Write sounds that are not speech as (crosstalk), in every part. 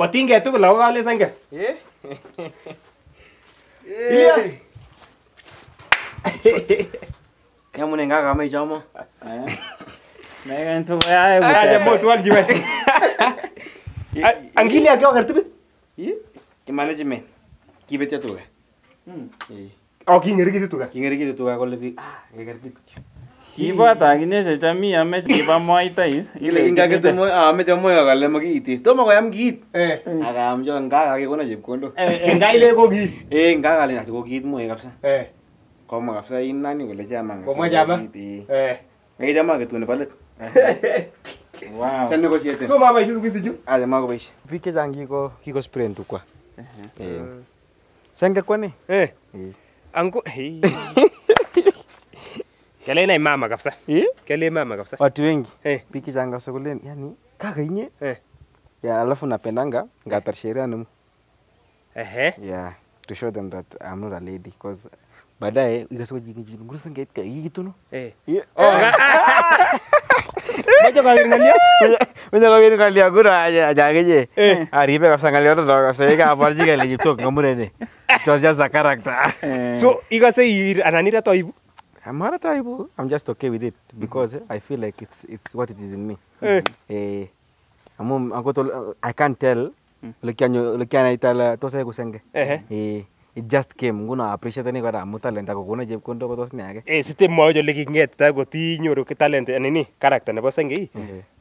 अंग तीन के तुक लव गाले ये मुने गा गा मै जाऊ म मै गन सो भया है आज बहुत वाल जीवे अंगिलिया क्यों करते ये कि मैनेजमेंट की बेटा तू है हम्म ए की तू है किंगरे की तू है कॉल भी आ ये करती Kibwat akinye chechami amech kiba mwaitais. Ile ingaketumo ah, ame chamoyo kale mokiiti. Tomo koyam kiit. Eh. Akaam cho nga kakekona chepkondok. Eh, eh nga ile ko kiit. (laughs) Eh, nga kale ko kiit moe kabisa. Eh. Komwa kabisa in nani kole chama. Komwa chama. Eh. Ngichama ketun nebo let. (laughs) Wow. Sen ko chete. So baba isis kitichu. Ale ah, ma ko boishe. Bik chechang kiko kiko sprain Eh. Sen kekwani? Eh. eh. Anko. (laughs) Kelena mama kabisa. Eh? Kele mama kabisa. Watu wengi. Eh. Piki zanga sokoleni. Yani kaka inye. Eh. Ya alafu napendanga ngatar eh. sheria nimu. Ehe. Yeah. To show them that I'm not a lady because baadaye ikasema ngurusa ngaitika hii kitu no. Eh. Oh. Moja oh. (laughs) kwa vingalia. Moja kwa vingalia gura ajageje. Aribe eh. kabisa ngalia ndo kabisa yeye kaparji kale jipto ngamurene. Just (laughs) just a character. Eh. So ikase ananira toibu. I'm irritable. I'm just okay with it because mm -hmm. I feel like it's it's what it is in me. Hey. Eh, I'm, eh, I'm to, I can't tell. Mm. Lekianyo lekiana itala tosa kusenge. Eh. It just came. Nguno appreciate ni kora amu talent ako kuna chepkondok ko tos ni ake. Eh site mmoja ole kinget ta kotinyoru ki talent eh, nini character nebo senge.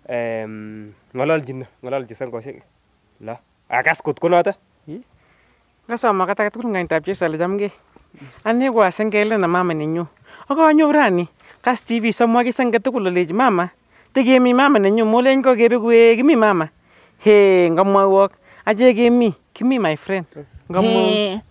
Ehm ngololchin ngololchi sengoshek. La. Akas kot ko noto. Kasama kata tugul ngaitab Jesu ale chamgee. Ane ko na mama nenyu. Akanyoru ani kas TV somwa kisange tugul oleji mama tekemi mama nenyu moleny ko kebeku ee kimi mama. He ngamwawok achek kemi kimi my friend. Ngamwa.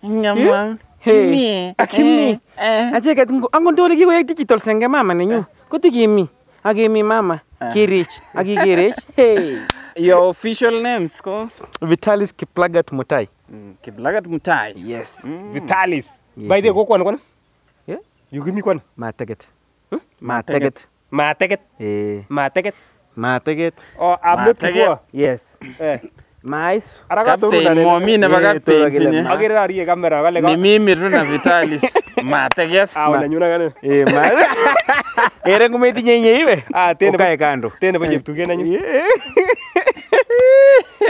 Ngamwa. Hmm? Kimi. Ah, kimi. Eh, eh. Acheket angot ole kikoek digital senge mama nenyu eh. ko tekemi akemi mama kirich akikerech. (laughs) he Your official names ko? Vitalis Kiplagat Mutai. Mm, Kiplagat Mutai. Yes. Mm. Vitalis by the go kwan kwan yeah you give me kwan mateget huh? mateget mateget eh mateget mateget oh abut kwa yes eh Mais Captain Momi nebo eh, Captain sinye. Agere arie kamera kale ka. Ni mimi tu na Vitalis. (laughs) Mateges. Ah wala nyuna kale. Eh mas. (laughs)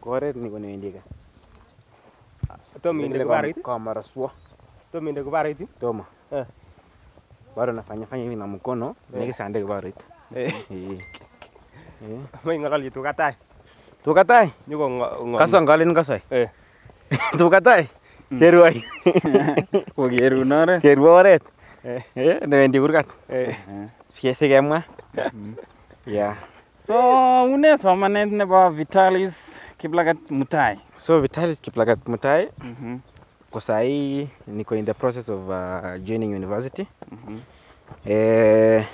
koret ni kone wendi ka tom inde barit. Ko maraswa. tom inde barit. toma eh Baru nafanya fanya hivi na mkono sande ko barit. eh eh mai ngalali tukatai tukatai nyuko kasa ngalin kasai eh tukatai ai. ko keru re? keru oret eh wendi kurkat eh siese kemwa ya So uneswa ne ba Vitalis Kiplagat Mutai. So Vitalis Kiplagat Mutai mm -hmm. Kwa sahii niko in the process of uh, joining university mm -hmm. Eh,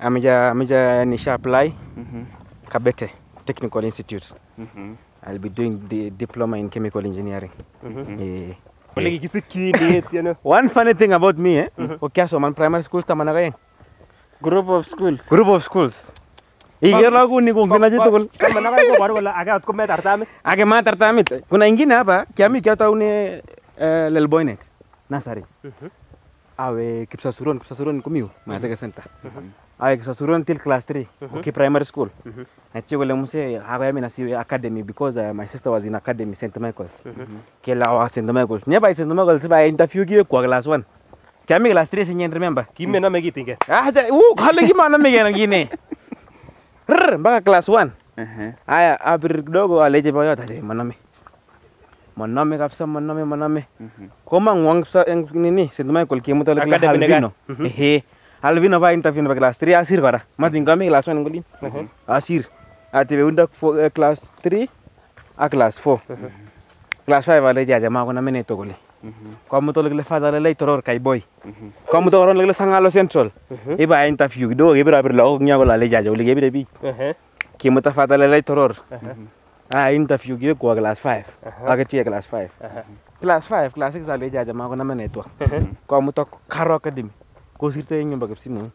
ameja ameja nisha apply mm -hmm. Kabete Technical Institute mm -hmm. I'll be doing the diploma in chemical engineering mm -hmm. eh, eh. (laughs) One funny thing about me, eh? Mm -hmm. Okay, so man primary school tamanaga Group of schools. Group of schools. Iker laguni kongen chitugul. Kamanak koboru kole ake ot kometar tamit. Ake matar tamit. Kuna ingine hapa kiamik kiotoune uh, Lelboinet nursery. Mm -hmm. Awe Kipsasuron, Kipsasuron kumiu Mateke Center. Mm -hmm. Awe Kipsasuron till class 3 mm -hmm. primary school. Mm -hmm. Naitie kule mse hakoyami na academy because my sister was in academy St Michael's. Kela wa St Michael's. Nyeba St Michael's ba interview kiwe kwa class 1. Kiamik class 3 sinyen remember. Kimenome kitinge. Ah, u kale kimanome kene ngine mpaka class 1 haya uh -huh. apir kidogo aleche boyot ale manome manome kabisa manome manome uh mhm. -huh. komangwong kabisa eng nini St Michael kimut ole kila Alvino uh mhm. -huh. ehe Alvino pa interview nebo class 3 asir kora matin mhm. kami class 1 ngolin asir atebe undak eh, class 3 ak class 4 class 5 aleche ajamaa konamene tokole kamuto mm-hmm. kwamutolikile fadhale itoror kaiboi mm-hmm. kwamuto koron likile sangalo central iba mm-hmm. e interview kidogo kebirobir e lagok nyako lale jaja kole kebire biik kimuta fadhale itoror uh-huh. uh-huh. ah interview kiwekwo e class 5 akichie uh-huh. class five class five class 6 ale jaja makonama network kwamuto karo academy kosirto eng nyumba kipsimoon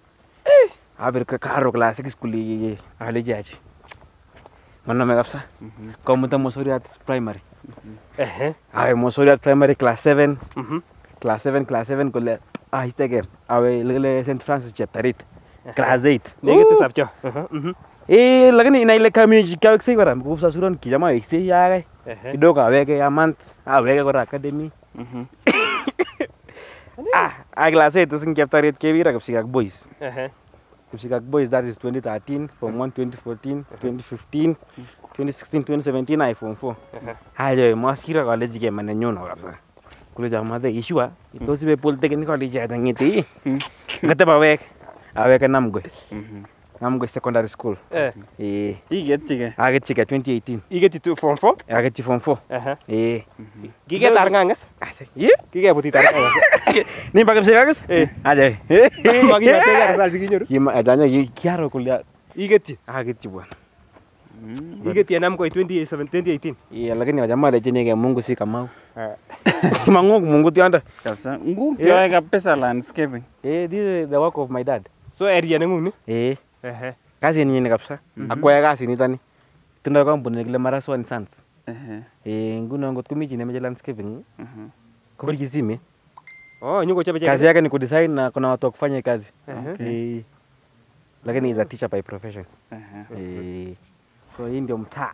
abir karo class 6 kule ale jaji manome kabisa kwamuta mosoriat primary awe mosori primary class 7 class 7 class 7 kole ahiteker awe lekele st francis cheptarit class 8 nekitisapcho Eh lakini ina ile kami kaweksei kora mkusa suron kijama weksei yakai kidogo aweke ya month aweke kora academy (coughs) ah a class 8 sing cheptarit kebira kapsik ak boys Mshikak Boys, that is 2013 form 1, 2014, 2015, 2016, 2017 I form 4. Mm-hmm. Hayo eh, maskira college ke mane nyono kabisa. Kule jama the issue mm. ito sibe polytechnic college ya ngiti. Mm. Ngate bawek aweka namgwe. Mm-hmm namgwe secondary school eh eh igetike agetike 2018 igeti form 4 ageti form 4 eh ah, (laughs) eh giget arnganges ye gige butit arnganges ni bagem segages eh aje magimete gara sal sikinyoru kima adanya eh, kiaro kulia igeti ageti bwana Igeti anam 2017 2018. Yeah, lakini wajamaa lejeni ya Mungu si kama eh. (laughs) Kimangu Mungu tianda. Kabisa. Mungu eh. tianda kabisa landscaping. Eh, this is the work of my dad. So area nengu ni? Eh. Ehe. Kasinyin kabisa. Mhm. Akwae kasinitoni. Tindoi kampunit nekile mara Sons. Ehe. Eh nguno ngot komi chi nemoche landscaping mhm. kopirchi simet. Oh, nyukochobe kazi yake ni kudesign na kuna watu wa kufanya kazi. Lakini is a teacher by profession. Eh, so hii ndio mtaa.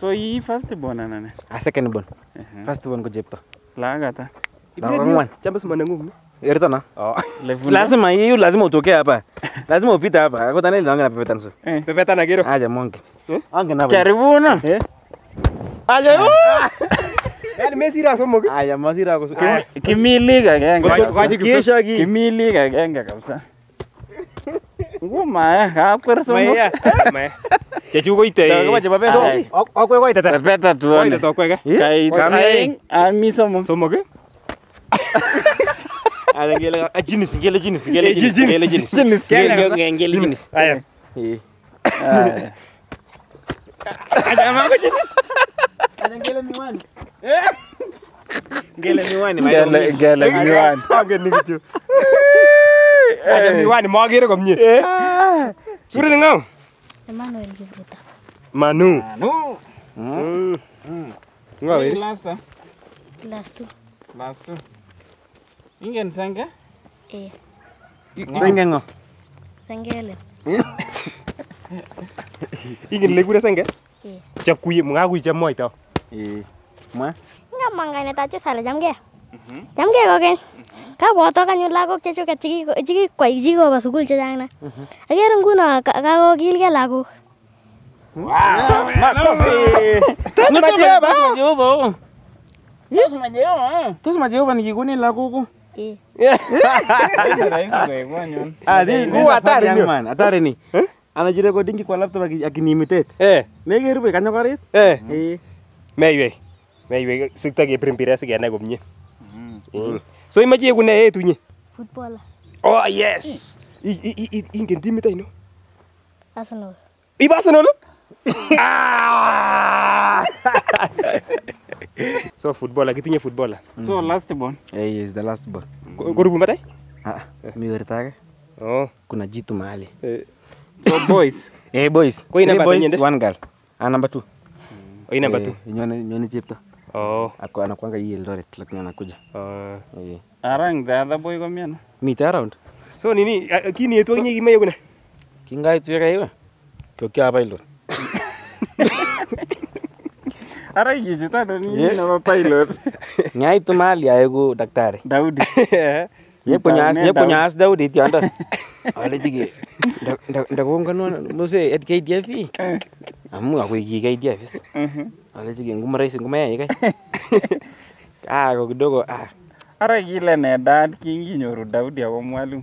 So hii first born ana A ah, second born. First born ko chepto. Laagata. Ibrahim, chambas manengung. Eritana? Oh. Ah. lazima hiyo lazima utokee hapa. Lazima upite hapa. Akutane ile anga na pepe tanzo. Eh. Pepe tana kero. Aje monge. Eh? Anga na. Karibu Eh. Aje. Yaani mimi sira somo. Aya, masira kwa. Kimili genge. Kesho ki. Kimili genge kabisa. Nguma eh, hapo somo. Maya. Eh. Maya. Chechu koite. Kama chapa pesa. Okwe koite tata. Pesa tuone. Koite to kwega. Eh? Kai tameng. Ami somo. Somo ke? (laughs) miwani magere komie kurini ng'o Emmanuel Kipruto Manu Manu mm. mm. Ng'o eh? Ingen senge? Eh. Iya. Senge ngo? Sengele. Eh? (laughs) Ingen le kure senge? Iya. Eh. Chap kuyi mga kuyi chap moito. Iya. Ma? Nga mangane ta chesale jamge. Mhm. Jamge kogen. Mhm. Kabwotok anyun lagok chechuket chekikwai chikopa sukul chechang na. Mhm. Akere nguno kakokilgei lagok. Makofi! Tos majeoba! Tos majeoba! Tos majeoba nikikunin lago ko. Eh. (laughs) Ah, hatari ni eh? anajirekodingi kwa laptop akiniimitate mekerube eh. kanyokorit meiwei meiwei sikta kepir mpira sikenai komie mm. so imache ieku ne etunye oh yes ingen timit aino Arsenal Arsenal (laughs) (laughs) ah! so footballer kitinye footballer mm. so last born hey, eh, is the last born mm. korubu matai ah, ah, mi wertake oh. kuna jitu mahali eh. so boys (laughs) eh, boys ko number boys one girl ah, number 2 mm. oh, number 2 eh, nyone nyone chepto Oh. Ako anakuanga hii Eldoret lakini anakuja. Oh. Eh. Arang the other boy komiano. Mite around. So nini ah, kini yetu nyi kimayo kuna? Kingai tu yakaiwa. Kyokia pilot ara nini nama pilot (laughs) ngaitu mali aeku daktari daudi nyepunyaas (laughs) daudi tiondo (laughs) alechike ndakonganmose at kdf e. amu akoiki kdf e. mhm. alechike ngumaraisi ngumayai kai ako kidogo ah. ara kile ne dad kinginyoru daudi ako mwalimu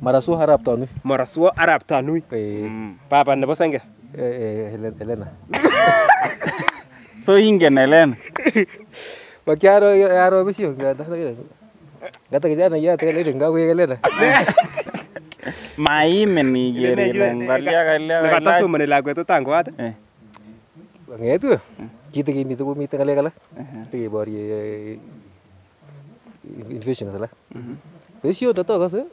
Marasua arap tanui. Marasua arap tanui. Eh. nebo senge. Eh, eh, Helena. so ingen Helena. Wakiaro yaro bisio ngata kile. Ngata kijana ya tele ile ngako Helena. Maime ni gere ile ngalia galia. Ngata sumane lakwet tango ate. Eh. Ngetu. Kitikimite kumite ngale kala. Tikiborye invasion sala. Besio tato kase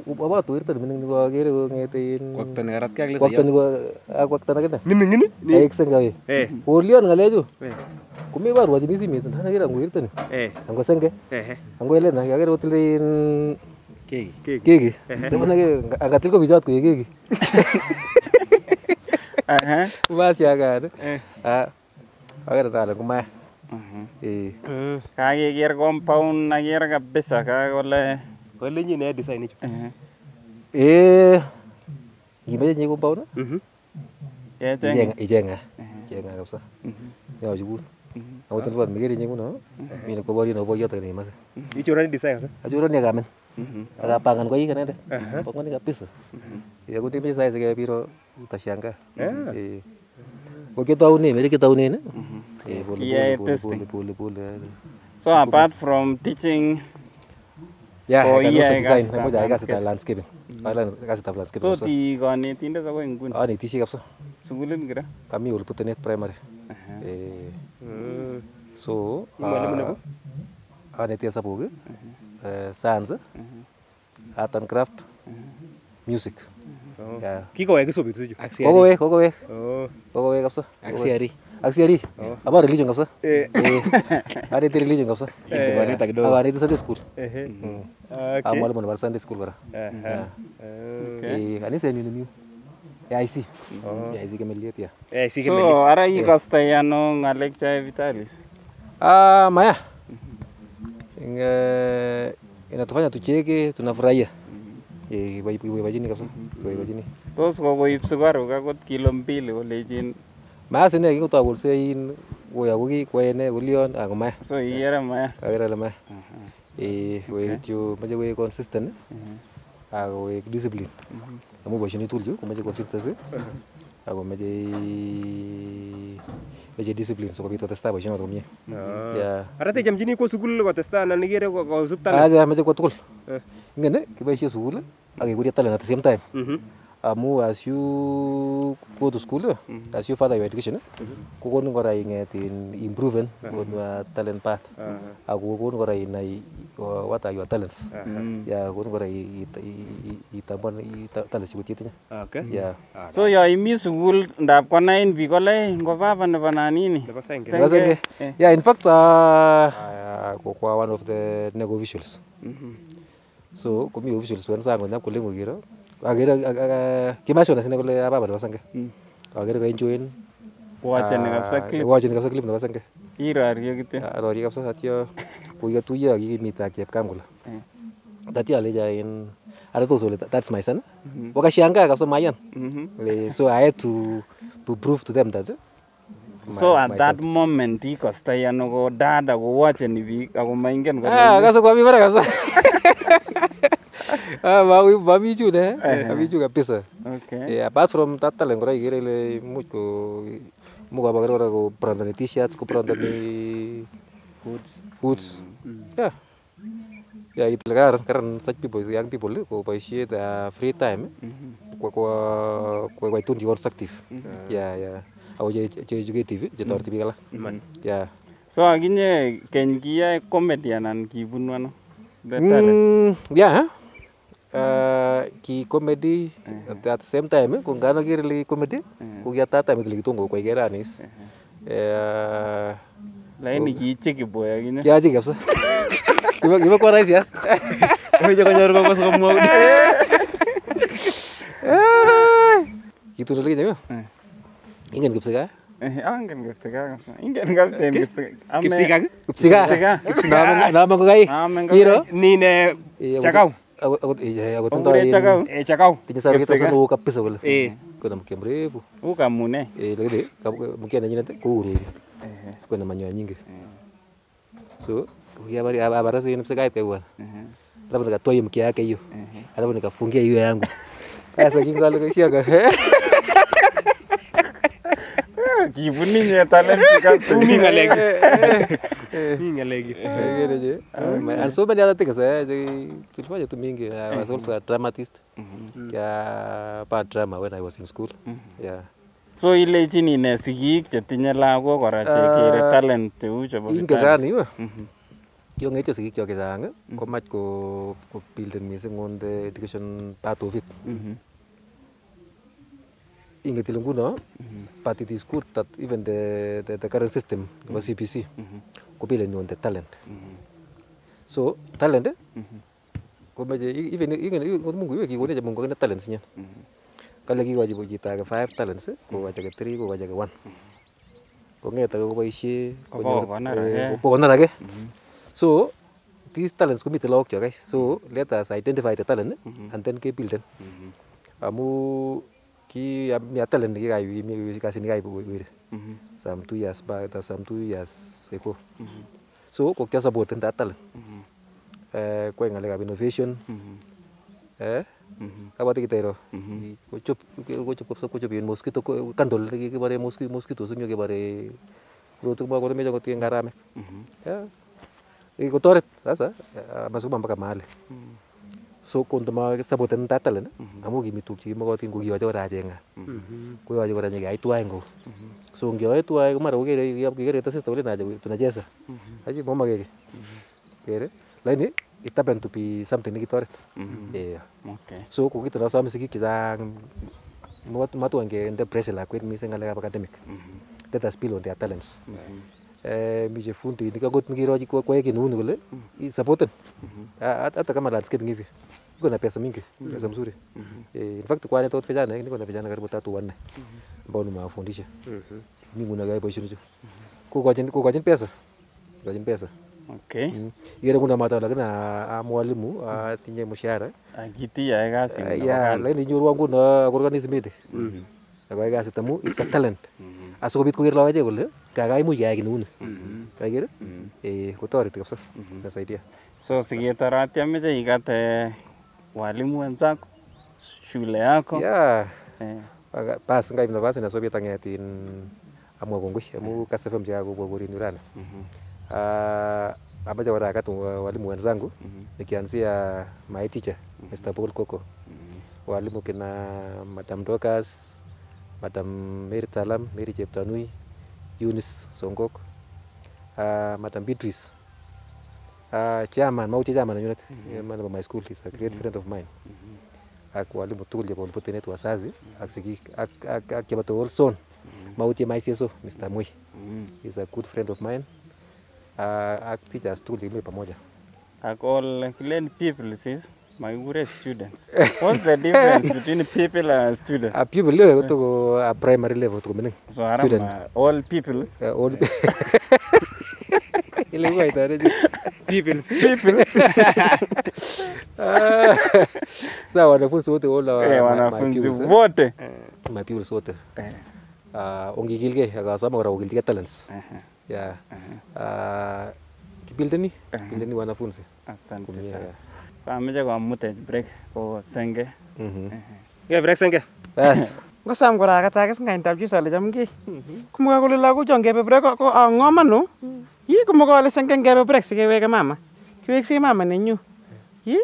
apotuirton mining nekokere kongeten wakto nekarat ak lesoyot wakto neko ak wakto ah, nakine nemingin ni eksen eh, gawe eh wolion oh, ngalechu eh kumi barua chemi simet ndan akere ngoirton eh ango senge eh ango ele nak akere kotilen keki keki ndemana ke angatil ko bichot koik keki aha bas ya gad (laughs) eh, eh. eh ah akere dalen kumaya mhm. eh kakeker compound akere kabisa kakole ko lenyin ne design ichu eh ngimoche nyi compound mhm icheng icheng icheng kabisa yoche kun ako tulwot mikere nyi kuno mi ne koborien obo yotok ne imoche ichoroni design mhm. kabisa achoroni kamen akapangan koik inendet pangani kabisa akot imeche saisi kebe biro utashangaa ko kiotounen meche kiotounen pole pole pole pole so apart from teaching Ya, oh, I can also iya, ya, design. Nemo kan? kan, kan. ya kasih tahu landscaping. Kalian kasih tahu landscaping. So di kane tindak apa yang guna? Ah, nih tisi kapsa. Sunggulan kira? Kami ulputenet primary. Eh. Hmm. So. Mana mana apa? Ah, ah nih tiasa boga. Eh, science. Art and craft. Music. Ya. Oh. Kiko ya kesubi ya. Kokowe, kokowe. ya kapsa. Aksi hari. ak CRE about religion kabisa eh, eh arete religion kabisa kibaneta kidogo au Sunday school ehe eh. hmm. ah, okay mwalimu wa Sunday school bara eh, hmm. oh. okay eh kanisa ni nini AIC oh. AIC kemeliet ya AIC kemeliet so ara ikostoi ano ngalek chae Vitalis ah maya ah. Inge, inatufanya tucheke tunafurahia hmm. iboiboichini kabisa iboiboichini tos kokoib sukaruk akot kilo mbili kolejin maas ine kingotoi kolsein koyobu ki koyoe ine kolion ako maya so ikere maya akere ale maya eh koik kityo moche koik consistent mhm. ak koik discipline mhm. amu boisionik tugul chu komoche consistency ako moche moche discipline sikobit kotestai boisionoto komie ah. ara techomchini kwo sukul kotestai anan ikere kosub talent moche kwo tugul ingen eh. kiboisie sukul ak kekurie talent at the same time mhm amu as you go to school mm -hmm. as you further your education mm -hmm. kokonin kora inget in improven uh -huh. talent path uh -huh. ako kokonin kora inai uh, what are your talents uh -huh. Mm-hmm. yeah kokonin kora itambuan talents chekut chetinye okay yeah okay. Ah, so ya imi sukul ndap konain biik kole ngo baba nebo nanini nebo senge senge eh. yeah in fact uh, uh, one of the nego mm -hmm. so komi officials wen sang kolengo kiro agere kimasho nasine kole baba nebo sange mm. agere koenjoyen koachani kabisa clip koachani kabisa clip nebo sange irorie kityo arorie kabisa atyo kokikatuiyo akikimite ak chepkam kole eh. tatyo alecha in hata tos ole that's my son mhm. wakashangaa kabisa mayan mhm. so i had to to prove to them that so at that moment ikostoi ano dada kowacheni biik ako maingen kole ah kasa komi barak kabisa (laughs) (laughs) Ah, mamichu na eh, eh. mamichu kabisa okay. yeah, apart from tatal kora ikere ile imuch ko imuch abakar kora ko brandani t-shirts ko brandani hoods hoods mm. yeah yeah it karan karan such people young people eh, ko boishet uh, free time ko ko ko ko tun constructive yeah yeah au che che educative che torti bik alak mm-hmm. yeah so aginye ken kiyae comedy anan kibunu ano mm, yeah uh, ki comedy uh-huh. at the same time eh, kung gaano kirili comedy uh -huh. kung yata time kile kitungo kwa keranis uh -huh. uh, eh, lakini kiicheki boy akine kiachi kabisa kiba kiba kwa rais yes kimeje konyor kwa sababu mwa eh, kitu ndio kijayo ingen kabisa ka Angen kipsiga. Ingen kapten kipsiga. Kipsiga. Kipsiga. Kipsiga. Namen ah, namen ko kai. Namen ko. Nine. Chakau akot akot tindoi chakau tinye saroket kabisa neo kabisa kole kona mkia mrefu huu kamune eh, lakini kona manyoya nyingi so ukiabari abara sio nipse kait kwa alafu nikatoa mkia yake hiyo alafu nikafungia hiyo yangu sasa kinga leo shaka kibun inye talent mi ng'alek mi (laughs) ng'alek kere je ah. and so many other things eh tulifanya tu mingi I eh, was mm-hmm. also a dramatist mm-hmm. yeah part drama when I was in school mm-hmm. yeah so ilechin ine sigik chetinye lagok kora chekere ah, talent cheu chebo ingechani kiong'etyo sigik chok komach ko builden missing on the education part of it mm -hmm. in Getilunguna, mm but it is good that even the, the, the current system, mm-hmm. CPC, mm-hmm. on the talent. Mm-hmm. So, talent, eh? mm-hmm. even even even mungu mm-hmm. lagi kikone cha mungu kina talents niya. Mm-hmm. Kale kikochi ko chito age five talents, eh? kokochi mm-hmm. age three, kau age one. Kong'et kau Kau kokonor age. So, these talents komite lock kyok guys. So, mm-hmm. let us identify the talent eh? mm-hmm. and then kebuilden. Mm-hmm. Amu ki atelel nekikasi nekaibu weri mm-hmm. some two years back some two years ago mm-hmm. so ko kiasapoten ta talent mm-hmm. eh kwai ngalekab innovation eh kabati kitero kochop kochop kochop yen mosquito kandol nekibore mosquito mosquitoes nyo kebore rutuk mo kotomeche ngot ngaramek eh? kotoret sasa eh, masukuma mpaka mahali so kondomosapoten tatalin amu kimi tuguk chekimokotin kokiyoche kora acheng'at koyoche kora nyikeyai tuwai ngo so ngeyoe tuwai komara kokere ta kolen acha tunacheza achi momakeke kere lakini it happened to be something nekitoret so kokitindoi some sigik chechang matwan pressure lakwet missing ng'alekab academic let us build on their talents mi chefundinik akot nikirochi kwai kiy kole supported hata kama landscaping hivi niko na pesa mingi, mm-hmm. pesa mzuri. Mm in fact kwa netot vijana niko na vijana karibu tatu wanne mm-hmm. ambao nimewafundisha. Mm -hmm. Mimi nina gari boishono hicho. Kukochin kukochin pesa. Kukochin pesa. Okay. Mm. Ikere kuna mata lakini a ah, ah, mwalimu ah, atinye mshahara. Akitia kasi. Uh, yeah, lakini nyoru wangu na kurgani simidi. Mm -hmm. Akwai kasi tamu it's a talent. Mm -hmm. Asikobit koker lawak ichek kole kakaimuch keyai ki neuni. Mm -hmm. Eh, kotoreti kabisa. Mm Nasaidia. So siketorote ameche ikat walimu wenzako, shule yako. Yeah. Eh. Pas ngai mna pas na amwa FM ja kubwa Mhm. Ah walimu wenzangu mhm. nikianzia my teacher Mr. Mhm. Paul Koko. Mhm. Walimu kina Madam Dokas, Madam Mary Talam, Mary Cheptanui, Eunice Songok, uh, Madam Beatrice uh, chairman mauti chairman mhm. eh, anyunet mm of my school is a great mhm. friend of mine mm -hmm. ak walimu tugul chebo olpotenet wazazi ak sigik mhm. ak ak, ak chebo tugul son mautie maiseso Mr. Mui is a good friend of mine uh, ah, ak teachers tugul chekimi pamoja ak all clean people sis makikure students. (laughs) What's the difference between people and students? A ah, people level to a primary level to meaning. So student. all people. Uh, all (laughs) ile kikoitoi peoples people (laughs) sasa wanafunzi wote wala eh, wanafunzi wote my pupils wote eh. uh, eh. ongikilgei ah, akasoma kora okilchigei talents uh -huh. yeah. Ah, wanafunzi asante komutech break ko senge mm break senge yes (laughs) ngosam kora akatakis ngaintab chiso ale chamki mhm. kumwa kole lagochon kebe break ko ang'omanu Yi komokole sengen kebe break sikeweke mama. Kiweksei mama nenyu. Yi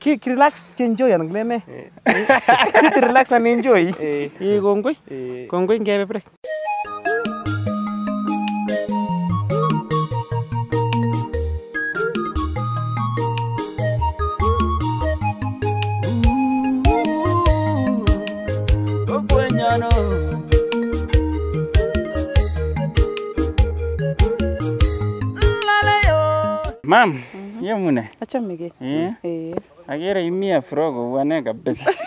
ki, ki relax enjoy anan kileme. Eh. (laughs) Sit relax and enjoy. Eh. Yi kongoi. Eh. Kongoi ngebe break. mam mm -hmm. yemune. Achomegee. Eh. Eh. Agere imi afro kobwane kabisa. (laughs)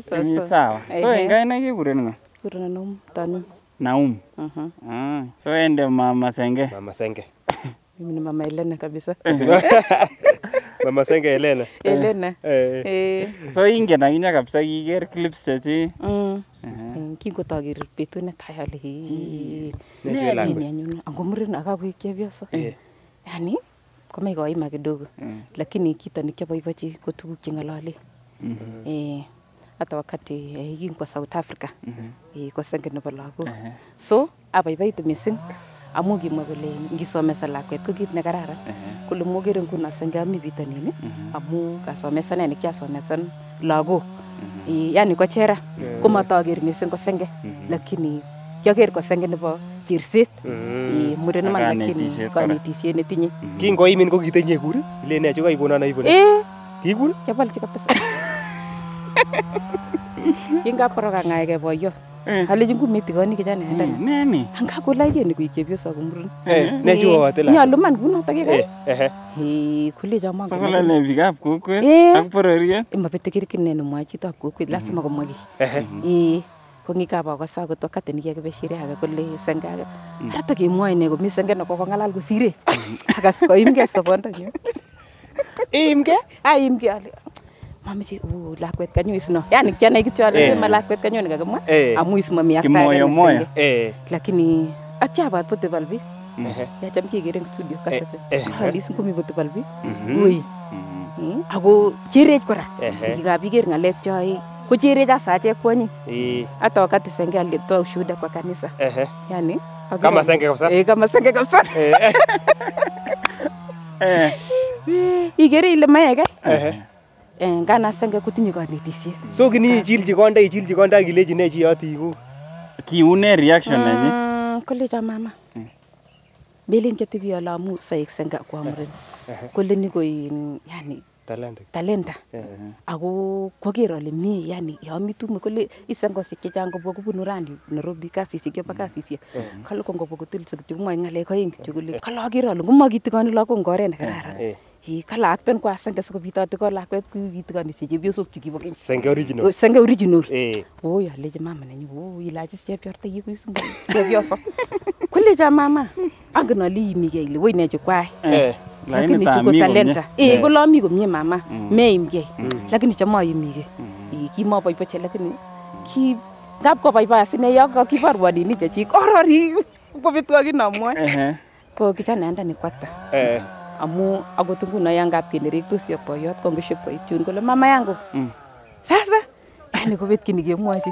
Sasa. Ni sawa. So engaine kikuren ng'o? Kuren Naum Tanum. Naum. Mhm. Ah, so ende mama Senge. Mama Senge. Mimi ni mama Elena kabisa. (laughs) Mama Senge Helena. Helena. Eh. eh. eh. So ingen akinyee kabisa kiker clips chechik. Mm. Eh, Kingotoker betut netai ole hii. Ne mm. anyun ango muren akakoik chepyoso. Yani komai koima kidogo mm. lakini kitu nikiaboibochi ko tuguk cheng'olole. Mm-hmm. Eh hata wakati kingwa South Africa mm mm-hmm. -hmm. senge nebo lagok. So abaibaitu missing. amu kimwakole ngisomesa lakwet ko kit nekararan kole mokere nguno sengami bitonin amu kia nekiasomesan lagok yani ko chera komatoker missing ko senge lakini kioker ko senge nebo i mure iman lakini konetisiet netinye imin ko kitenye kur ile ne na chukaikonon aibun eh. kikur poro (laughs) ka ngai kangaeke boyo Eh. Alechin ku mitigoni kijana enda. Nini? Angakula yeye ni kuik chepyosok muren. Eh, ne eh, chuowote la. Nyolu man kunotok ikai. Ehe. Eh kulecho mongen. Sakalene biikab kokwet ak bororiet. Imobete kirkine nemwoe chitab kokwet lazima mm. komwa kiy. Ehe. Eh ko ngikab akose akot wakati nikiakibe sherehe ake kole senge ake mm. ara tokemwoe ine komi senge ne kokong'alal kosirech mm. (laughs) akas koimgei sobondonyu iimgei ah, aimgei ale mameche uh, lakwet kanyu isno yani kianai kityo ale eh. ma lakwet kanyone kakimwa eh. amu is mami ak kimoyo eh. lakini atya abwat bote balbi mm-hmm. yacham kekere eng studio kasete eh, ah, alis ngomi bote balbi mm-hmm. ui mm-hmm. Hmm? ako cherech kora ngikab iker ngalek choe kuchirech asa achek kwonyik hata wakati senge alitoa ushuhuda kwa kanisa yani kama senge kabisa eh, kama senge kabisa (laughs) (laughs) igere ile mayeke en eh, senge kotinye konetisiet. So kini ichilchi konda ichilchi konda akilechi ne chiyot iku. Kiune reaction mm, nenyi? Mm, kolecho mama. Mm. Melin ketebi ole amu saik senga kwa muren. Kole ni ko in yani talenta. Talenta. Ako kwaker ole mi yani yami tume kole isengosiek chechang kobwa kobunu rani Nairobi kasisiek chebo mm. kasisiek. Mm. Kale ko ngobwa kotilso kityo komwoe ng'alek aeng kityo kole kale aker ole ngomakitikoni lagok eng oret nekararan. Eh kikalakten ee, kwa senge sikobitote ko lakwet kikitikoni che chepyosok chu kibo keny senge original senge original eh ee. oy alechi mama nenyu o ilachi chepyorta yi chepyoso mama angen li imigei ile woi ne chu kwai e. eh, eh. lakini chu talenta eh ko lomi komie mama meimgei lakini cham aimigei eh kimoboibochi mm. lakini ki ngap kobaibai asine yo ni nini chechik orori kobetwo kinomwoe ko kijananda ni kwakta eh amu akot nguno yan kap kinerektu ak boyot kongisip koit yun kole mama yangu mm. sasa (laughs) yani kobet kini kemwochi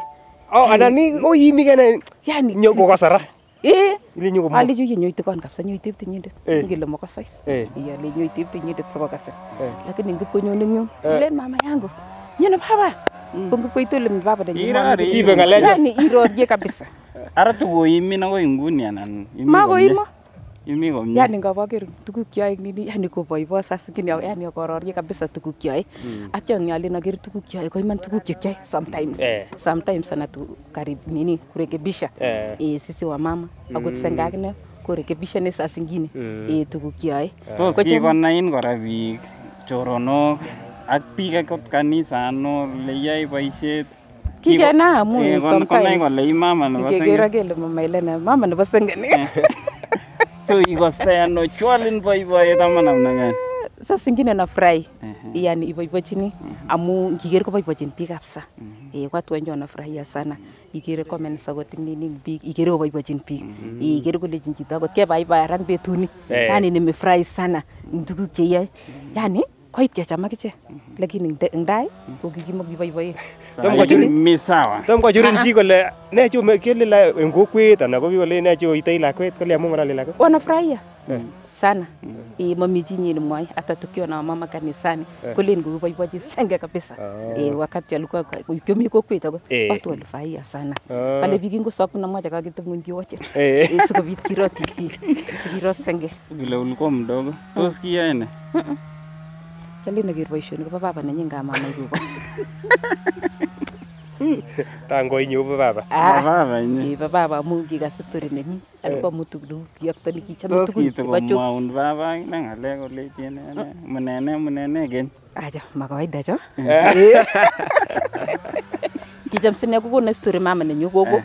oh, yaani anan ni oimikene yani nyo ko kasara Eh. Ile nyo komo. Ali juye nyoite kon kabisa nyoite iptinyendet. Eh. Ngile moko sais. Eh. Iya le nyoite iptinyendet soko kase. Eh. Lakini ngip konyone nyum. Eh. Len mama yangu. Nyono baba. Mm. Ko ngip koito le baba da nyuma. Ibe ngaleja. Yani irorye kabisa. Ara tu tukoimi na ko nguni anan. ma Makoimo. Imi komie. Yani ngaboker tuguk cheyoe nini, yani koboibo sas kini yani kororye kabisa tuguk cheyoe. Mm. Atya ngalen aker tuguk cheyoe ko iman tuguk cheyoe sometimes. Eh. Sometimes sana tu karibu nini kurekebisha. Eh. E, sisi wa mama mm. akot hmm. sengakine kurekebishane saa zingine mm. e, eh, tuguk cheyoe. Eh. Tos kikonain kora biik choronok ak biik akot kanisa ano leyoe boishet Kikenaa amu eh, sometimes kekere kele mama Elena mama nebo sengene (laughs) so ikostaya no chwalin boiboiyet ama namna gani? Sasa ingine nafurahi mm-hmm. uh -huh. yani iboibochini uh mm-hmm. -huh. amu ngiker koboibochin biik kabisa uh mm-hmm. -huh. eh watu wengi wanafurahia sana ikere comments akot nini biik ikere koboibochin biik mm -hmm. ikere kolechin chito akot kebaibaran betuni hey. Eh. yani nimefurahi sana tuguk cheyoe yani koit kecham akichek lakini eng tai mm-hmm. ko kikimokiboiboen tom kochurin mi sawa tom kochurin chi kole ne chu kele la en kokwet ana ko kole ne chu itei lakwet kole amu ng'olali lakwet wanafurahia eh. sana mm-hmm. eh mami chi nyingine mwae hata na mama kanisani eh. kule nguvu boiboji senge kabisa e wakati alikuwa ukiumi kokwet ako watu walifurahia sana pale ah. bikingo saa sok na moja kakitub mungi wote e (laughs) sikobit kiroti sikiro senge vile ulikuwa mdogo tos mm. kiyaene Jalin aker boisioni kobo baba nenyin nga mama kubo. (laughs) Tangoinyu bo baba. Ah, baba inyi. Eh, bo baba amu kikas story nenyin. Eh. Ano ko mutu lu kiyokto ni kichome tukun chebo jokes. Tos kitomwaun baba na ng'alek kolechin ene ah. munene munene keny. Aja, makawaida cho. Eh. Eh. (laughs) Kicham sine kokona story mama nenyu gogo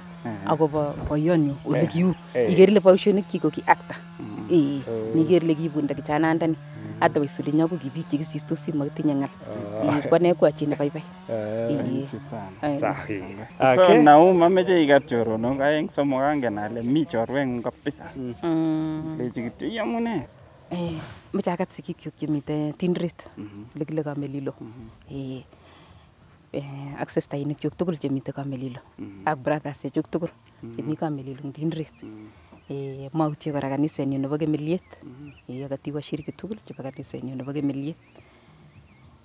akobo boyonyu ole kiu. Iker ile boisionik kiko ko ki actor. Mm. Eh, oh. niker ile kibunda kichanandani otherwise olinyo ko ki biik chekisistos makitinye ng'al ah. kone ko achi ah, nebaibai so Naum ameche ikat choronok aeng somok angen ale mi chorweng'ung kabisa mm. mm. lechi kityo iamune meche akat sigikyuk chemite tindret ole mm-hmm. kile kamelilo mm-hmm. ak sestainik chuk tugul chemite kamelilo mm-hmm. ak brothers chechuk tugul chemi kamelilo eng tindret Eh, mwautye kora kanisenyu nebo kimiliet Mm -hmm. Eh, akati washiriki tugul chebo kanisenyu nebo Kemeliet.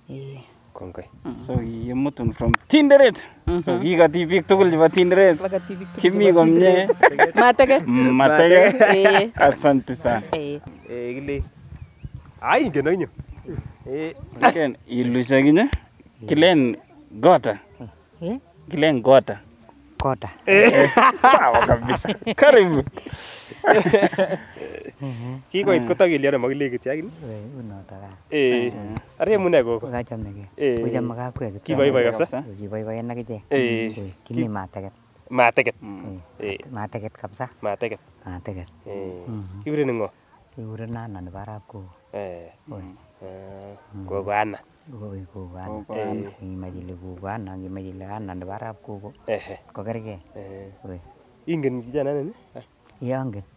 Eh. Kongoi. Mm. So from Tinderet. So mhm. kikati biik tugul chebo Tinderet. Kimi komye. Matege. (laughs) Mm, Matege. Eh. Asante sana. Eh, eh kile. Ai, ingen akinye. Eh, ingen Kilen gota. Kilen gota kukokota. Sawa kabisa. Karibu. Kikoit kotokilio nemakilekityi ak inye? Eeh, Unotok any. Eeh, Ara imune koko? Kachamegei. Kochome eeh. kakwek. Kiboiboi kabisa? Kiboiboen ak ichek. Kimi mateget. Mateget. Mateget mm. kabisa. Mateget. Mateget. Mm-hmm. Kiurereni ng'o? Kiurereno Anna nebo arap Kogo. Kogo Anna. Gogoi kukoan eh, ngimach ile kukoan anan ngimach ile anan nebo arap kuko kokergei eh. ingen kijana nini eh, ye angen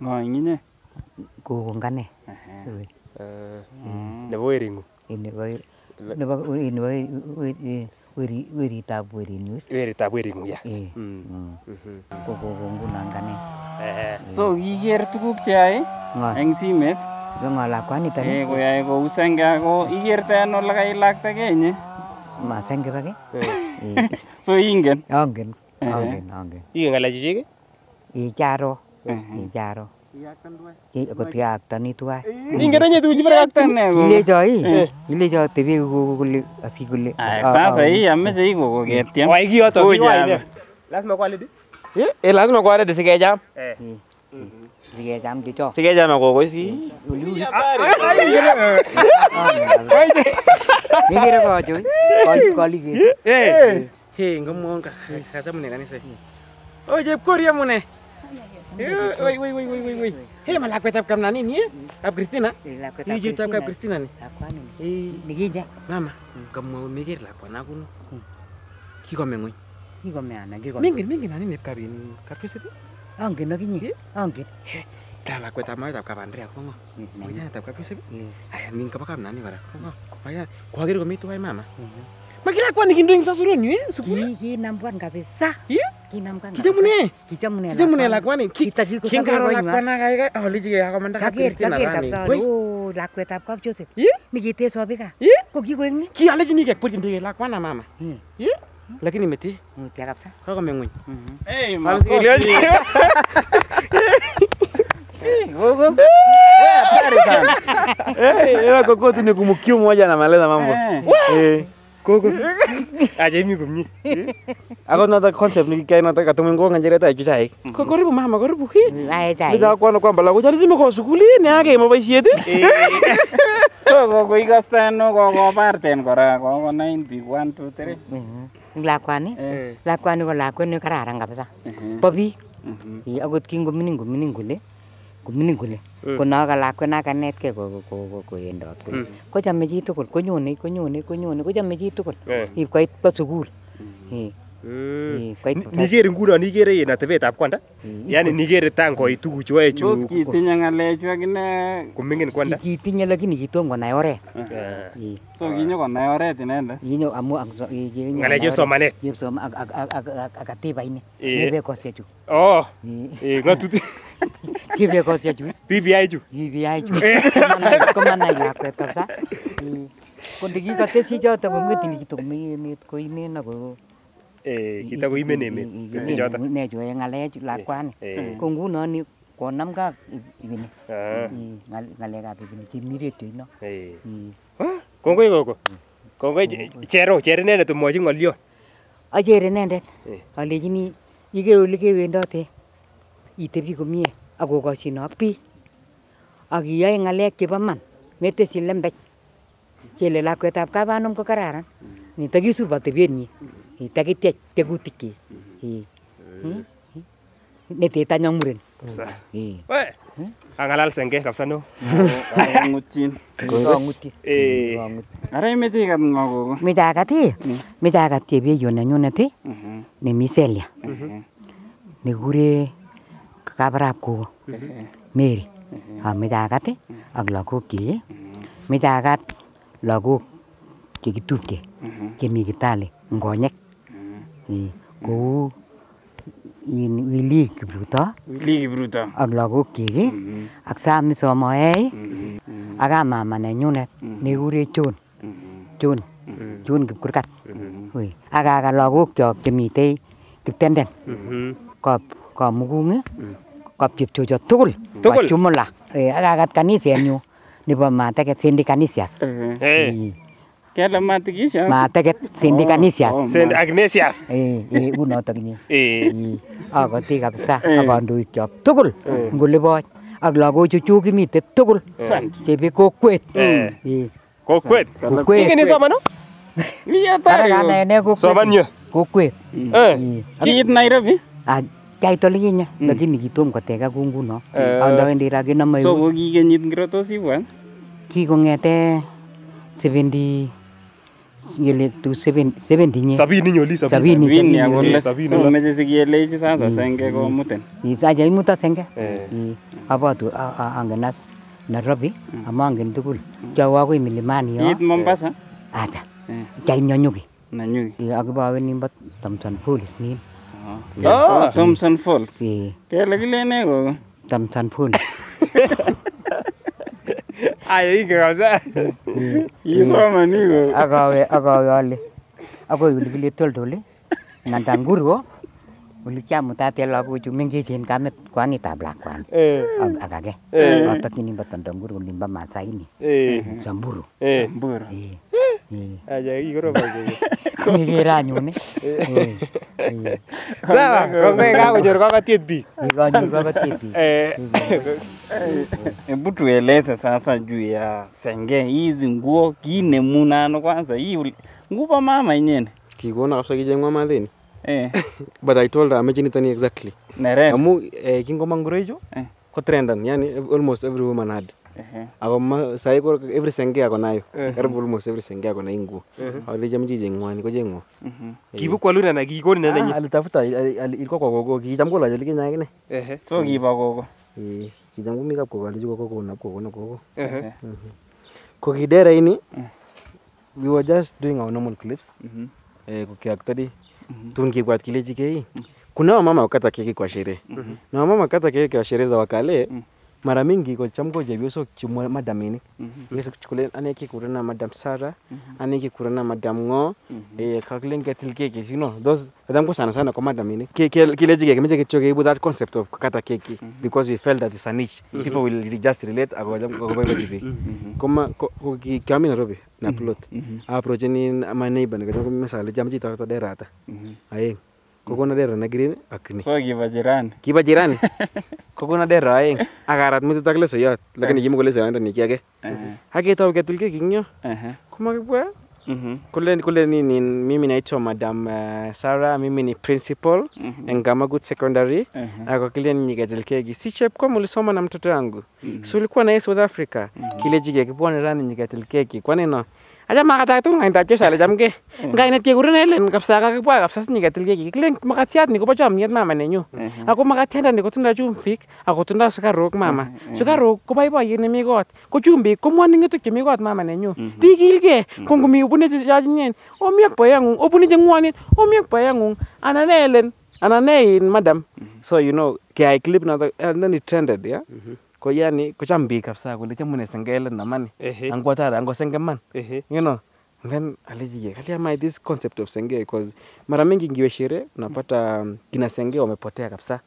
ng'o inginye kuko ngane mm. nebo weringung nebo weri werinyu weritab weringung yes mm. Mm. Mhm. ko kuko nguno ngane so kiker tuguk cheyoe eng simet yo ng'o lakwaniton eh ee, koyoe kou senge ako ikerte en ole kailakte kenye masenge bake ee. ee. (laughs) so ingen angen angen angen ingen ng'alechu chik icharo icharo kotiaktoni tuwai ingen enye tuguchu baraktane ilecho i ilecho tebe gogo kole asi sasa hii ameche i gogo ketyem wai kiyoto kiwai ne lazima kwa lidi eh lazima kwa lidi sikecham eh Riyadam kicho. Sikeja magogo isi. Uliuli. Nikira kwa wacho. Kali kicho. Eh. Hei, ngomong kasa mune kanisa. Oh, Jepkori amune. Woi, woi, woi, woi, woi, woi. Hei, malah aku tetap kamu nani ya? Kap Kristina? Ini juta kap Kristina nih. Lakuan ini. Mikirnya. Mama, kamu mikir lakuan aku nu. Hmm. Kiko mengui. Kiko mengana. Kiko. Mingin, mingin nani nih kabin. Kap Kristina. Angen ak inye? Angen. Ta lakwetab moetab kabandria ko Moyatab mhm. kabisib? Mhm. Aya, nin kaba kamnani kora. Moyat. Kwager komi tuwai mama. Mhm. Makilakwa nikindo eng sasurunyu eh sukul? Kinambuan kabisa. Iya? lakwani. Kingaro lakwana kaikai oliji ke akomanda ka rani. lakwetab kap Joseph. Iya? bika. Iya? ni? Kiolejini kek lakwana mama lakini imetii imetia mm, kabisa kaka meng'uny eh makofi ila koko tu ni kumkiu mmoja anamaliza mambo eh koko aje mimi kumnyi ako na concept ni kai na taka tumengo nganjere ta chuchai mm-hmm. ko karibu mama karibu hi mm, ndio kwa kwamba la kujali zime kwa sukuli ni age mabaishiet so koko ikastano koko parten kora koko 9 big 1 2 3 lakwani eh. lakwani ko lakwet ne kararan kabisa uh -huh. bo biik uh -huh. akot kingomining komining kole komining kole mm. ko naka lakwet nakanetkei kowendot kole mm. kochome chitugul konyone konyone konyone kochome chitugul yeah. ipkoit bo sukul mm. Eh. Mm. nguno nikere en atebetab kwanda mm. yani nikere tangoit tuguchu oeng chu tos kitinye ngalechu akine komingin kwanda kitinye lakini kitom konai oret ah. ee. so kinyo konai oret inendet kinyo amu ngalechu somanet ak katiba ini ee. kibekosiechu oh ngatutik (laughs) kibekosiechu BBI chu BBI chu (laughs) komanai lakwet kabisa ko ndikikatesyi choto kong'etin kitok ako Ee, kita ko imeneme kesichoto. Nechoe ng'alech lakwani. Ko nguno ni konamgei ibini. Ng'alekab ibini chemi redioino. Kongoi gogo. Kongoi Chero, cher inendet omwochi ng'olyon. Achere inendet alechini ikewe ole kewendote itebi komie ak okoshine ak biik ak iyoe ng'alek chebo man metesyi lembech kele lakwetab kabanom ko kararan nito kisub takitia tekutik eh. hmm? hmm? netetanya muren angalal senge kabisa neo angutyin kongutyin eh. ara imeche ikat ngo gogo meche akat ii hmm. meche akat chepyeywo mm-hmm. nenyunet ii mm-hmm. nemi Celia nekikure kabarap gogo Mary mm-hmm. ameche akat ii ak lagok chik meche akat lagok chekitupche chemi Kitale ngonyek 그 인, 윌리 기브루터 윌리 기브루터 aglago kiki ak sami somoei ak amama nenyunet nekikure chon chon chon kipkurkat ak aka lagokyok chemitei kiptenden kop komukung kopchepchocho tugul chumula jumla ak akat kanisenyu nebo mateket sendi kanisias Kele matikisya? Mateket, St. Ignatius. St. Ignatius. Eh, eh, unotok inye. Eh. eh Agoti kabisa eh. ak kandoikyok tugul eh. ngoliboch ak lagochu chu kimite tugul chebi kokwet. Kokwet. Kokwet. Kikini somanu? (laughs) Arakanene kokwet. Somanyo. Kokwet. Kiit Nairobi? Ah, Kait olikinye, lakini kitom hmm. kotekak kou nguno. Andawendi ra kinome. So ko ki kenyit ngiro tos ibwan? Kikong'ete 70 ngele tu seventy nye sabini nyoli sabini sabini akole sabini so meche sikele ichi sasa mm. senge komuten mm. isaja imuta senge eh. abatu angen as Nairobi mm. ama angen tugul chawo akoi milimani yo iit Mombasa eh. acha chai eh. nyanyuki nanyuki akibawen nimbo Thompson Falls nin ah. ah. Thompson Falls kele kilene ko Thompson Falls (laughs) Aiki kabisa. (laughs) Isoma niko. Akawe akawe wale. Akoi kile toldole. Nanda nguruo. Oli kiamutaten lagochu mengechen kamet kwanitab lakwani eh. ak age eh. atokyin nimbo Tondanguru nimbo Masaini eh. Samburu eh. Samburu eh. Aja kikorom Kikere anyun Sawa, kongoi kakonyor kakatiet bi. Kakonyor kakatiet bi. Hebu tueleze sasa juu ya senge izi nguo kinemu nano kwanza hii nguva mama yenyewe. Kikona kabisa kijengwa madhini eh. (laughs) but I told her imaginitani exactly Neren. amu eh, kingomanguro ichu eh. ko trendan yani almost every woman had Uh-huh. ako sai ko every senge ako nayo uh-huh. karibu almost every senge ako na nguo uh-huh. alicham jiji ngwani ko jengwa uh-huh. Mhm. Eh. kibu kwa luna na kikoni na nanyi ah, alitafuta ilikuwa kwa gogo kicham ko lajali kinya kine uh-huh. so kiba gogo eh kicham kumi kap gogo alijuko gogo na gogo na gogo uh-huh. uh-huh. ko kidera ini uh-huh. we were just doing our normal clips uh-huh. eh kukiaktadi Tungibwa kileji kei. Kuna wamama wakata keki kwa sherehe. Mhm. Na wamama wakata keki kwa sherehe za wakale. Mhm mara mingi ko cham ko chepyosok che madaminik ngese chukule ane ki kurana madam Sara ane ki kurana madam ngo eh kakilen ketil keke you know those madam ko sana sana ko madam ini ke kileji keki meje kityo keibu that concept of kukata keki because we felt that it's a niche people will just relate ago jam ko bai bai bai koma ko ki kami na robi na plot a approaching my neighbor ko mesale jam ji to derata aeng dera nadera green ak ni. So kiba jirani. Kiba jirani. (laughs) koko dera aeng akarat metit ak lesoyot lakini eh. kole sayanda ni lesoyondoni Ha ke eh. Aketou ketil ke keki eng yo. Komakibwa mm-hmm. kule kule ni, ni mimi naitwa Madam eh, Sara, mimi ni principal en -hmm. Ngamagut Secondary uh kile ni ninyi ketil gi si chep Chepkom ulisoma na mtoto wangu mm -hmm. Si ulikuwa na South Africa mm -hmm. Kile jike ni rani ke gi. kwa no? acham makatak tu ngain tapcho sale cham eh. ke. Eh. Ngainet kekuren Helen kapsa kakibwa kapsa nyiketil keki. Kilen makatyat ni kobo chomyet mama nenyu. Eh. Ako makatyandani kotindo chumbik ako tindo sukaruk mama. Sukaruk ko boiboiyet nemi kot. Ko chumbik ko ng'woningituk chemi kot mama nenyu. Rikilgei mhm. mhm. ko ngumi obune chenyinyen omi ak boyong'ung obune cheng'wonen omi ak boyong'ung anan Helen anan ne in madam. Mhm. So you know kiai clip notok and then it trended yeah ko yani kocham biik kabisa kole cham chamune sengelen amani angwo tara angwo senge man you know And then ye kali my this concept of senge because mara mingi ngiwe shere unapata um, kina senge wamepotea kabisa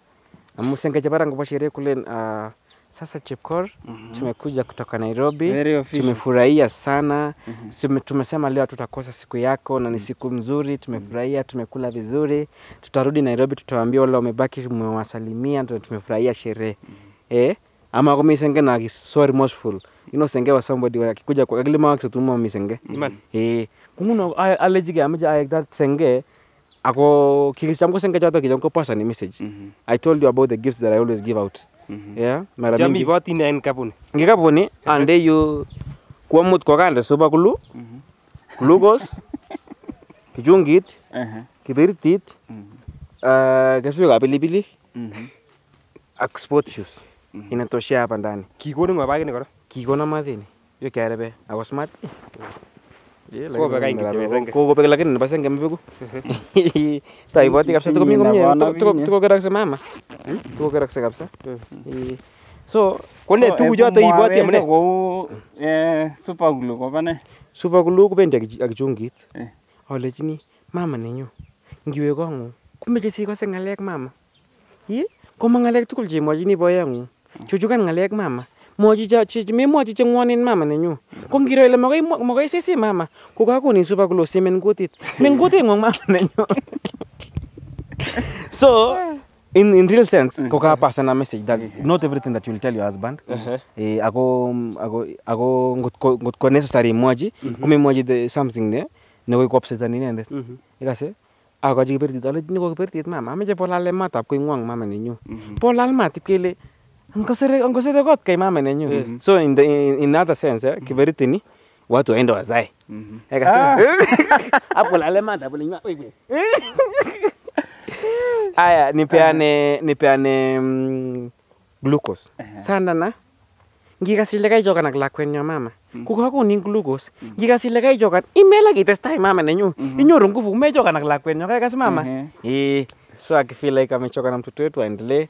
amu senge chabara ngwa sherehe kule uh, sasa Chepkor mm -hmm. tumekuja kutoka Nairobi, tumefurahia sana mm -hmm. tumesema leo tutakosa siku yako na ni mhm. siku mzuri, tumefurahia, mhm. tumekula vizuri, tutarudi Nairobi, tutawaambia wale wamebaki, mmewasalimia, ndio tumefurahia sherehe mm -hmm. eh ama komisenge na so remorseful inosengewa somebody akikuja akilimaak setuma misenge eh kunguno alejige amache ayekta senge ako kikicham ko senge choto kicham ko person message mm -hmm. i told you about the gifts that i always give out mm -hmm. yeah mara mingi iboti ne en kabuni ngikabuni ande you kuamut kokande suba kulu mm -hmm. glucose (laughs) kichungit uh -huh. kibiritit mm eh, -hmm. uh, mm -hmm. ak sport shoes mm -hmm. inatoshea hapa ndani. Kikonin ng'o bakini kora? Kikona madhini. Yo kiarebe. I was smart. Kokobek lakini nebo senge mebeku. Taiboti kabisa tuko mimi komie. Tuko kerakse mama. Tuko kerakse kabisa. So kone tukuchoto ibwoti amune kou super glue koba ne? Super glue kobendi ak chungit. Olechini mama nenyu ngiwe kong'ung komeche sikose ng'alek mama. Ii komo ng'alek tugul chemwochini boyong'ung. Chuchukan ng'alek mama. chi me memwochi che ngwanin mama nenyu. Ko ngiro ile makoi makoi sisi mama, ko kakonin semen gutit (laughs) men gutit kuting'ung mama nenyu. (laughs) so in, in real sense mm-hmm. ko ka pass na message that mm-hmm. not everything that you will tell your husband uh -huh. eh, ako ako ako ko necessary imwachi ko me mm-hmm. komemwachi the something ne ne ko nekoi koupsetan inendet mm -hmm. ikase akochi kibertit ale nekokibirtit mama ameche polal mat ab koing'wong mama nenyu polal mat ipkele ngosere nkosere kai mama nenyu. Mm -hmm. So in the, in, in other sense eh, mm-hmm. Kiberiti ni watu waende wazae. Mm-hmm. Ah. (laughs) (laughs) Aya, nipeane uh-huh. nipeane mm, glucose. Uh -huh. Sana na ngikasile kaichokan ak lakwenyo mama mm. Mm-hmm. kukakonin glucose mm. ngikasile imela kitestai mama nenyu inyoru nguvu kumechokan ak lakwenyo kaikas mama ee. so akifeel like mtoto wetu aendelee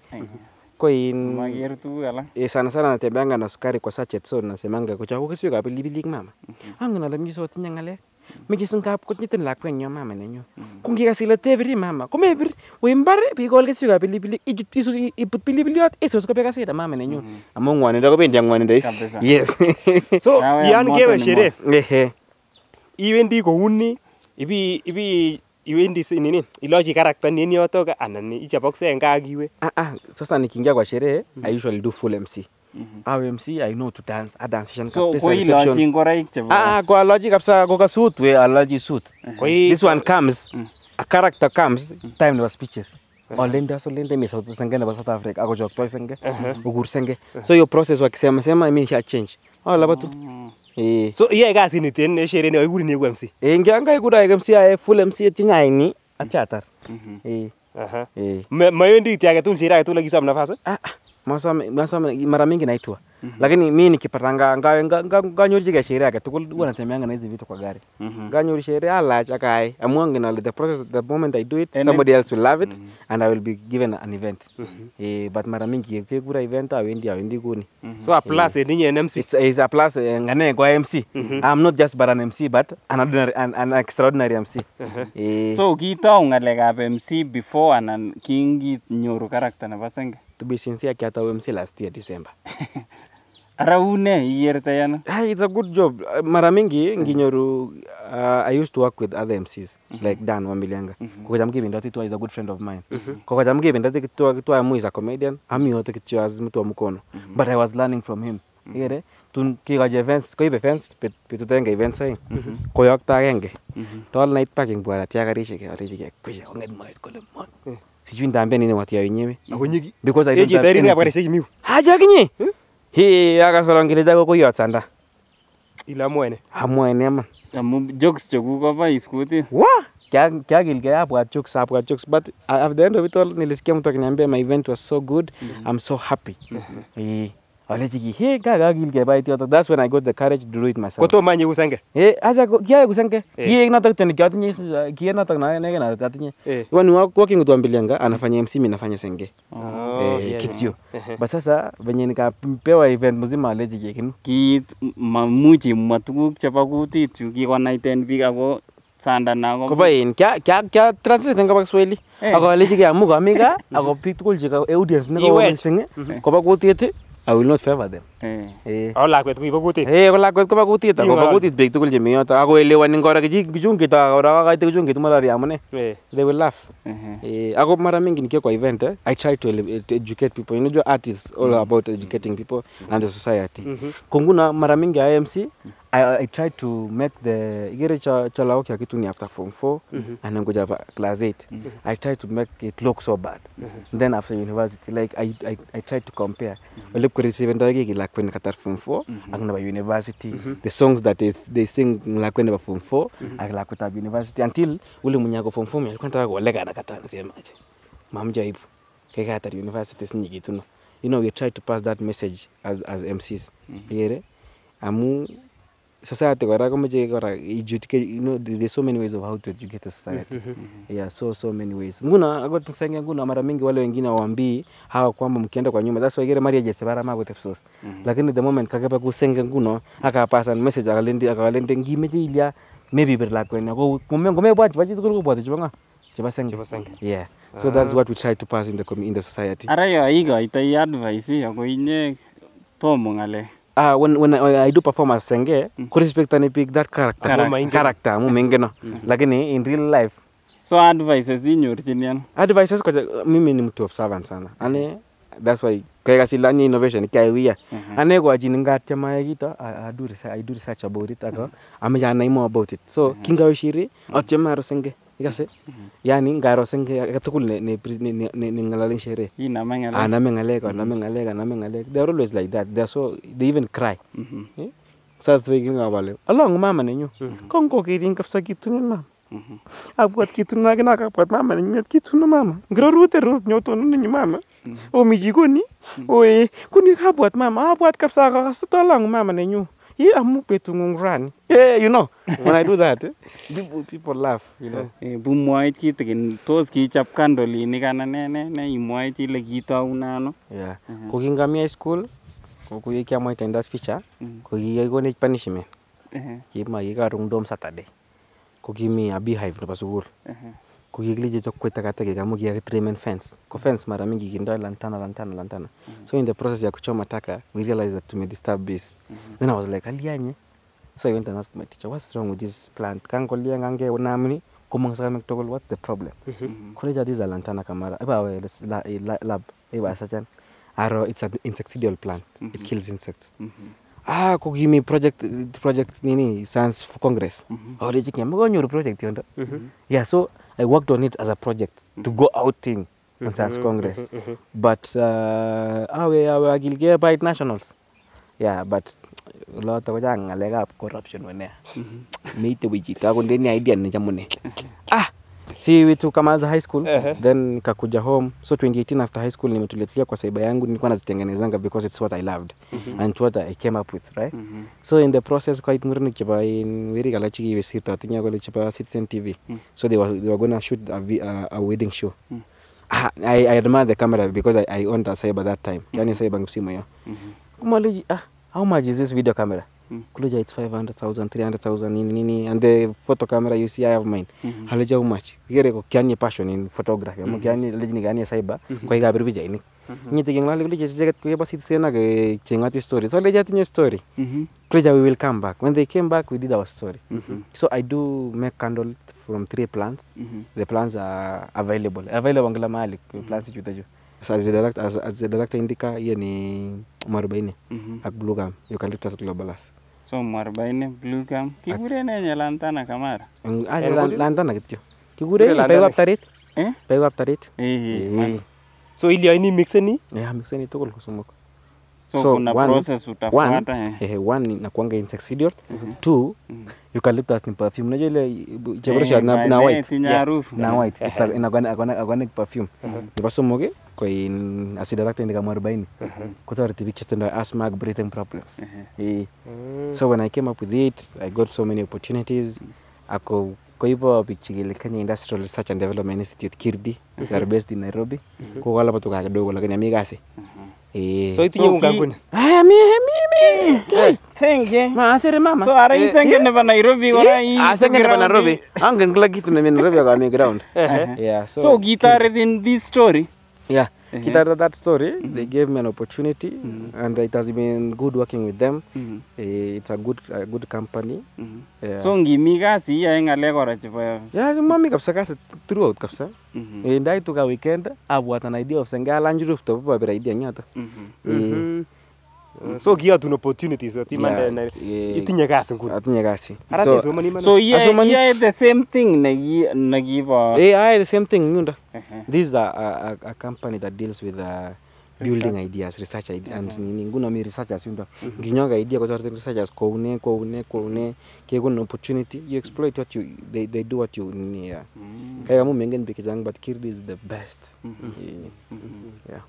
ko in makertu alak eh sana sana natembeanga na sukari kwa sachet so nasemanga kochoko keswek ab pilipilik mama mhm. angen ale mi sotinye ng'alek meche singap konyitin nyo mama nenyu mhm. ko ngikas ile tepiri mama komepir we mbar pikol keswek ab pilipilik iput pilipiliot isus kopek asira mama nenyu mhm. amu ng'wonindo kopendi ak ng'wonindo yes (laughs) so yan kewe sherehe iwendi kouni ibi ibi iwendi nini ilochi character ni en yotok anan ichopokse en gaa akiwe ah, ah, sasa nikiingia kwa sherehe mm -hmm. I usually do full MC Mm -hmm. Au MC I know to dance, a dance session so, ah, ah, kwa hiyo So ngora ikche Ah, ko alochi kabisa ka suit we a alochi suit. Uh mhm. -huh. Koi this one comes, mm. a character comes mhm. time was speeches. Mhm. Olende aso lende mi South Senge ba South Africa jok akochoktoi senge, ugur senge. So your process wa kisema sema wakisemasema imeisha change alabatu oh, mm-hmm. ee eh. so iyoe kasinit en sherehe ni kakikurin iku MC ee eh, ngian kakikuro aek MC ae full MC etiny aini atya atar ee Aha. Eh. Mwendi tia agetun tu lagi lakisam nafasi? Ah, ah masame masame mara mingi naitwa. Mhm. lakini mi nikipata nganyori nga, nga, nga chike shere ake tugul huwa natembeanga na hizi vitu kwa gari mm -hmm. nganyori sheria alach akai amwangi na the process the moment i do it and somebody else will love it mm -hmm. and i will be given an event mm -hmm. e, but mara mingi kikura event awendi awendi kuni mm -hmm. so a plus e, ninyi NMC it's, it's a plus e, ngane kwa MC mm -hmm. i'm not just but an MC but an ordinary an, an extraordinary MC uh -huh. e, so kiitou ngalekab MC before anan kingi kinginyoru character na basenge to be sincere kiata OMC last year December (laughs) ara une yana hey, ah, it's a good job mara mingi nginyoru uh, i used to work with other MCs mm -hmm. like Dan Wamilianga mm -hmm. kokocham kibindoti tu is a good friend of mine mm -hmm. kokocham kibindoti tu tu amu is a comedian ami yote kitio as mtu wa mkono mm -hmm. but i was learning from him mm -hmm. yere tun events events events mhm. mhm. tol night parking onget sijui ndaambia nini watu ya wenyewe because i don't have anything abare seji miu haja kinyi hi akaswala ngeleja ko koyot sanda ila mwene amwene ama. amu jokes chekuk koba iskuti wa Kya kya gil kyagilgei abwat jokes abwat jokes but at the end of it all nilisikia mtu akiniambia my event was so good mm -hmm. i'm so happy mm -hmm. Alechiki, he kakakil kebai yotok. That's when I got the courage to do it myself. Kotomo any kusenge? Eh, acha kiae kusenge. Eh. Kiek notok tena kiotinye, kiek notok na nege na atinye. When eh. working with Wambilianga anafanya MC mimi nafanya senge. Oh, eh, kitio. (laughs) But sasa venye nikapewa event mzima alechi kiek Kiit mamuchi mwa tuguk chebo kutit yu kikonaiten biik sanda na ko ba in kya kya kya translate ngaba Kiswahili. Eh. Ako alechi ke amu kami audience ne ko senge. Mhm. Koba kutit I will not favor them. Eh. Eh. Ako lakwet kutit. Eh, ako lakwet ko kutit. Eh, ako kutit bik tugul chemi yoto. Ako elewani kora kiji kichungi ta ora ka ite kichungi Eh. They will laugh. Uh mhm. -huh. Eh, ako mara mingi nikiwa kwa event eh, I try to, to educate people. You know artists all mm. about educating people and the society. Mm -hmm. Kunguna mara mingi IMC I, I tried to make the igere cha, cha lao kitu ni after form 4 mm -hmm. and anangoja class 8 mm -hmm. I tried to make it look so bad mm -hmm. then after university like I, I, I tried to compare mm -hmm. ole kureceive ndo yake la kwenda katar form 4 and -hmm. ba university mm -hmm. the songs that they, they sing la kwenda ba form 4 mm -hmm. akala kuta university until ule munyako form 4 alikuwa nataka kuolega na katar sema aje mamja ipo kaka katar university sinyigituno you know we try to pass that message as as MCs mm -hmm. yere amu society kora komoche kora educate you know there's so many ways of how to educate a society mm-hmm. Mm-hmm. yeah so so many ways nguno akot senge nguna mara mingi wale wengine waambi hawa kwamba mkienda kwa nyuma that's why gere marriage separa ma with episodes mm-hmm. lakini the moment kakepa nguna aka pass an message akalende akalende ngimeche ilia maybe ber bir lakwani ko bwa bachi tukul kobwote chebo ng'a chebo senge chebo senge yeah so that's what we try to pass in the in the society arayo yo igoitoi advice yo ko inye tomo ngale uh, when when I, I do performance senge mm. respect and pick that character Kara character mu mengeno, mm-hmm. lakini in real life. So advices inyo chinian. Advices kwa mimi ni mtu observant sana. Mm-hmm. Ane that's why kaya kasi lani innovation kaya Mm -hmm. Ane kwa jini ngatia maya gito I, I do research I do research about it ako mm-hmm. ame jana imo about it. So mm -hmm. kinga ushiri mm -hmm. otyema arosenge ikase mm-hmm. yani ngaros eng agetugul nengalalen sherehe aname ah, ngalek aname ngalek aname ngalek they are always like that they are so they even cry mm-hmm. eh? sathinga along mama nenyu mm-hmm. kongo kirin kapsa kitunin mama abwat kitun akine akabwat mama nenyunet kitun mama ngirorute ror nyotononenyu mama omi jikoni oe kuni kabwat mama abwat kapsa akakastotolongu mama nenyu you yeah, amupe to ngungran. Yeah, you know, when I do that, eh. (laughs) people, laugh, you know. Eh, eh bumwait kitigin tos kichap kandolinik anan ne ne ne imwait ile kitouna ano. Yeah. Uh -huh. Eh. Ko kingamia school ko kuye kiamwaita in that feature mm. ko kikikonech punishment. Uh -huh. Kima kikarung dom Saturday. Ko kimi a beehive nebo sukul. Uh ko kikilije cho kwita katika amu kia treatment fence ko fence mara mingi kindo lantana lantana lantana mm -hmm. so in the process ya kuchoma taka we realized that tume disturb this mm -hmm. then i was like alianye so i went and asked my teacher what's wrong with this plant kangolia ngange unamni komong sa kamek togol what's the problem mm -hmm. koleja this lantana kamara eba we la, la, lab eba mm-hmm. sachan aro it's an insecticidal plant mm -hmm. it mm-hmm. kills insects mm -hmm. ah ko kimi project project nini science congress mm -hmm. orichi oh, kembo nyoru project yondo mm -hmm. yeah so I worked on it as a project to go outing on Science mm-hmm. Congress. Mm -hmm. But uh, awe awe agilgee by nationals. Yeah, but a uh, oloto kochang ng'alekab corruption wenea. Mm-hmm. Meite wii chito akondeni idea nechamune. Ah, si vitu za high school uh -huh. then nikakuja home so 2018 after high school nimetuletea kwa saiba yangu nilikuwa nazitengenezanga because it's what I loved mm -hmm. and what I came up with right mm -hmm. so in the process kwait murin chebo in wiri kalachi iwe sirta tinya kole chebo Citizen TV mm -hmm. so they were, they were gonna shoot a, a, a wedding show mm -hmm. I, I admire the camera because I, I owned a cyber that time mm -hmm. yani cyber ngipsimo yo mm-hmm. ah how much is this video camera mm. it's 500,000 300,000 nini nini and the photo camera you see I have mine mm -hmm. halija much gere ko kyanye passion in photography mo kyanye mo ni kyanye gani ko iga -hmm. ko ni ni te keng lale kuleche cheget ko yebasit sena ke chenga ti story so leja tinye story kuleja mm-hmm. we will come back when they came back we did our story mm -hmm. so I do make candle from three plants mm -hmm. the plants are available available ngila mahali mm -hmm. plants chutacho as as the director as, as the director indica ye ni marubaini mm -hmm. ak blue gum eucalyptus globalis somor baine bluegum kikuren nee lantana kamara ale ah, lantana kityo kikuren beekab tarit beekab eh? tarit eh, eh, so ilioini mixeni ah, mixeni tukul kusumuk So, so kuna one, process utafuata one, eh. Eh, one na kuanga inakuanga insectidal mm -hmm. two mm -hmm. eucalyptus ni perfume unajua ile eh, chabrosha eh, na, white na mhm. white it's like inakuwa inakuwa perfume mhm. ndipo somo ke kwa in acid lactate kama 40 mhm. kutoreti bik chetenda asthma breathing problems eh. mm. so when i came up with it i got so many opportunities mm. ako kwa hivyo pichigile Kenya Industrial Research and Development Institute KIRDI, are based in Nairobi. Kwa wala watu kidogo lakini amigasi. Eh. So itinye unga nguni. Aya ah, mi mi mi. Eh, senge. Ma asere mama. So ara eh. Eh? Ah, isenge nebo Nairobi ora i. Asenge nebo Nairobi. Angen kila kitu ne nemi Nairobi kwa mi ground. Yeah, so So kitaret in this story. Yeah. -hmm. Uh-huh. Kitada that story mm -hmm. they mm-hmm. gave me an opportunity mm -hmm. and it has been good working with them mm -hmm. it's a good a good company mm -hmm. yeah. so ngimi kasi iyoe ng'alek kora ya. yeah, mami kapsa kasi throughout kapsa mm -hmm. Eh, ndaitu ka weekend abwat an idea of senge alany rooftop abir idea nyoto mm -hmm. Eh, mm -hmm. Uh, so kiatun opportunities ati iman yeah, yeah, itinye kasi nguni atinye kasi ara so, tesomani iman so yeah, asomani yeah, the same thing na na gi gi ba eh ah, yeah, the same thing nyundo uh -huh. this is a, a, a company that deals with uh, building research. ideas research ide uh -huh. and uh-huh. nini nguno mi researchers yundo uh -huh. nginyoga idea kotorete researchers koune koune koune kekon opportunity you exploit what you they, they do what you ni yeah. mm. kaya mu mengen bik chang but kirdi is the best mm-hmm. yeah. mm -hmm. yeah.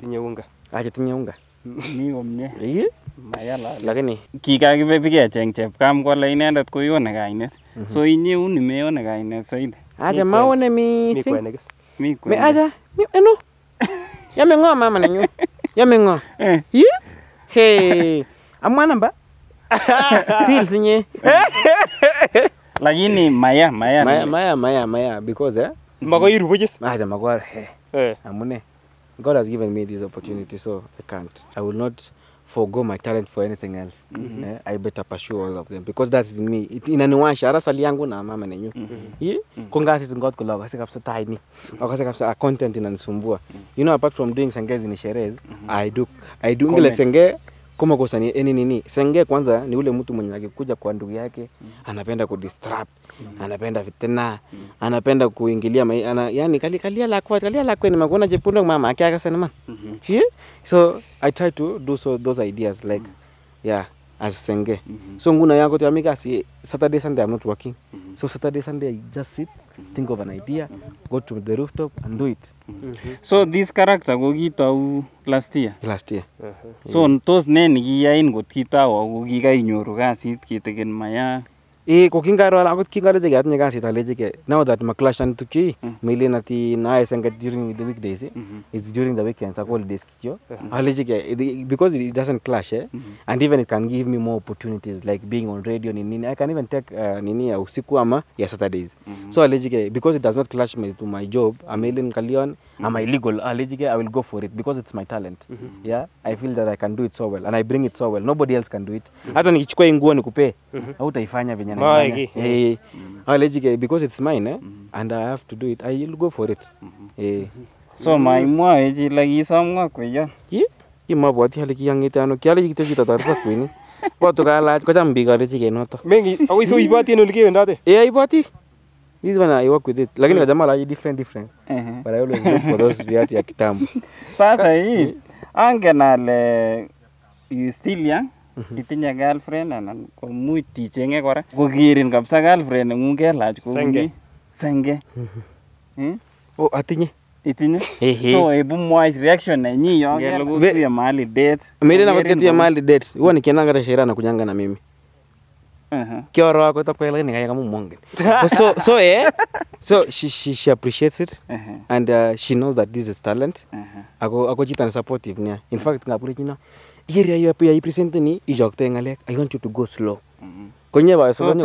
tinye unga acha tinye unga mi komie iye mayala lakini kikakipepike acheng chepkam kole inendet koione kainet mm -hmm. so inye uni meone kainet saidi acha maone mising mi me acha eno (laughs) yame ng'o mama nenyu eh. yame ng'o eh. iye he amwana mba deals (laughs) nye lakini maya maya maya maya maya because eh makoi irubuchis acha makor he eh. amune God has given me this opportunity, so I can't. I will not forego my talent for anything else. Mm -hmm. yeah, I better pursue all of them because that's me. It, inaniwasha hata sali yangu na mama nenyu mm-hmm. ye mm -hmm. kungasi zingot kuloga kapsa tiny wakasi kapsa ah, content inanisumbua you know apart from doing sengezi ni sherez, mm-hmm. I do I do ngile senge kama kosa ni nini nini, senge kwanza ni ule mtu mwenye akikuja kwa ndugu yake mm. anapenda kudisturb mm. anapenda fitina mm. anapenda kuingilia ma, ana, yani kali kali la kwa kali la kwa ni magona mama yake sana mm -hmm. so i try to do so those ideas like mm. yeah asenge mm -hmm. so nguna yango to amiga si saturday sunday i'm not working mm -hmm. so saturday sunday i just sit mm -hmm. think of an idea mm -hmm. go to the rooftop and do it mm -hmm. Mm -hmm. so this character go ko kitou last year last year uh -huh. so yeah. tos ne nikiyain kot kitou ako kikainyoru kasit kitikin maya. Eh, ko kingaro akot kingalechi atinye kasit alechi now that maclash and tukii mm. melen ati nae senge during the weekdays eh? mm -hmm. it's during the weekends ak holidays kityo alechi ke because it doesn't clash eh? mm -hmm. and even it can give me more opportunities like being on radio ni nini I can even take uh, nini ya uh, usiku ama ya Saturdays mm -hmm. so alechi ke because it does not clash me to my job amelen kalion mm -hmm. illegal allegedly ah, i will go for it because it's my talent mm -hmm. yeah i feel that i can do it so well and i bring it so well nobody else can do it mm-hmm. hata nikichukua nguo nikupee mm mm-hmm. venye naifanya mm-hmm. eh mm because it's mine eh? mm -hmm. and i have to do it i will go for it mm -hmm. eh so maimwa eji lagi samwa kweja ye kimwa bwati haliki yangete ano kyale kitezi tatarfa kwini watu kalach kocham biik alechigei notok mengi ako iso ibwati en ole kewendote This one I work with it. Lakini mm. jamaa la different different. Uh -huh. But I always look for those viatu ya kitambo. (laughs) Sasa hii angenale you still young mhm. itinye girlfriend anan komuch tichenge kora kokerin kabisa girlfriend neng'ung kelach kou senge senge hmm? oh atinye itinye so ebu mwach reaction na nyi yonge. Ngelugu yo ya mahali date Mere na wakati ya mahali date Uwa nikienda ngata sherehe na kunyanga na mimi -huh. kioro ako takwai lakini kaya kama mongen so so eh so she, she, she appreciates it uh -huh. and uh, she knows that this is talent uh -huh. ako ako chito supportive nia in fact ngapure chino yeria yo ya present ni ijokte ngalek i want you to go slow mm -hmm. konye ba so konye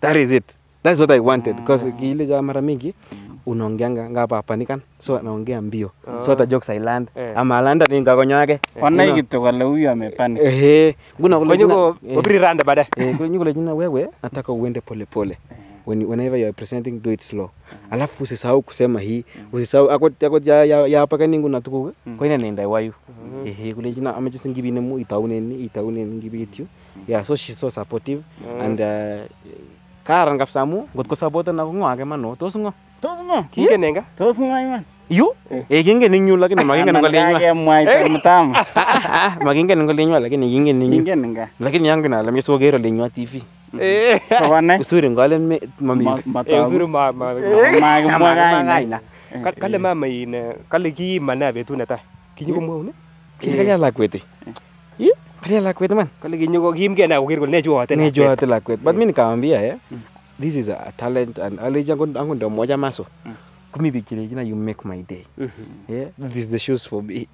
that is it that's what i wanted ah. because mm -hmm. kile ja mara mingi mm -hmm unaongeanga ngapa panikan so anaongea mbio oh. so hata ah. jokes island eh. ama alanda ni ngakonyo yake wana kitu kale huyu amepanda eh nguna kule nyuko eh. upiri randa baada eh kule jina wewe nataka uende polepole pole. Eh. When, whenever you are presenting do it slow mm alafu usisahau kusema hii usisahau akot akot ya ya, ya paka ningu na tukuk mm. koina nenda wayu mm eh kule jina amache singibine mu itaunen itaunen ngibityu mm yeah so she so supportive mm and uh, karan kapsa ngotko support na ko ngwa mano tos ngo Tos ngo? Kingen nga? Hmm? Tos ngo iman? Yu? Eh. eh kingen ninyu lakini ah, makingen ngole nywa. Kemwaita eh. mtama. (laughs) Ah, ah, makingen ngole nywa lakini kingen ninyu. Kingen nga. Lakini yangu na alamye sokero le nywa TV. Mm. Eh. Sawane. Usuri ngalen mami. Eh usuri eh, ma ma ma ma Kale mama in kale kiimana betut netai. Kinyokomwaun? Kinyokalya lakwet. Ih, kalya lakwet man. Kale kinyoko kiimgee na koker kole nechuote. Nechuote lakwet. But mimi nikamwambia eh. Mm this is a talent and aleji ngo ndo moja maso mm. kumi kumibikire jina you make my day mm -hmm. yeah this is the shoes for me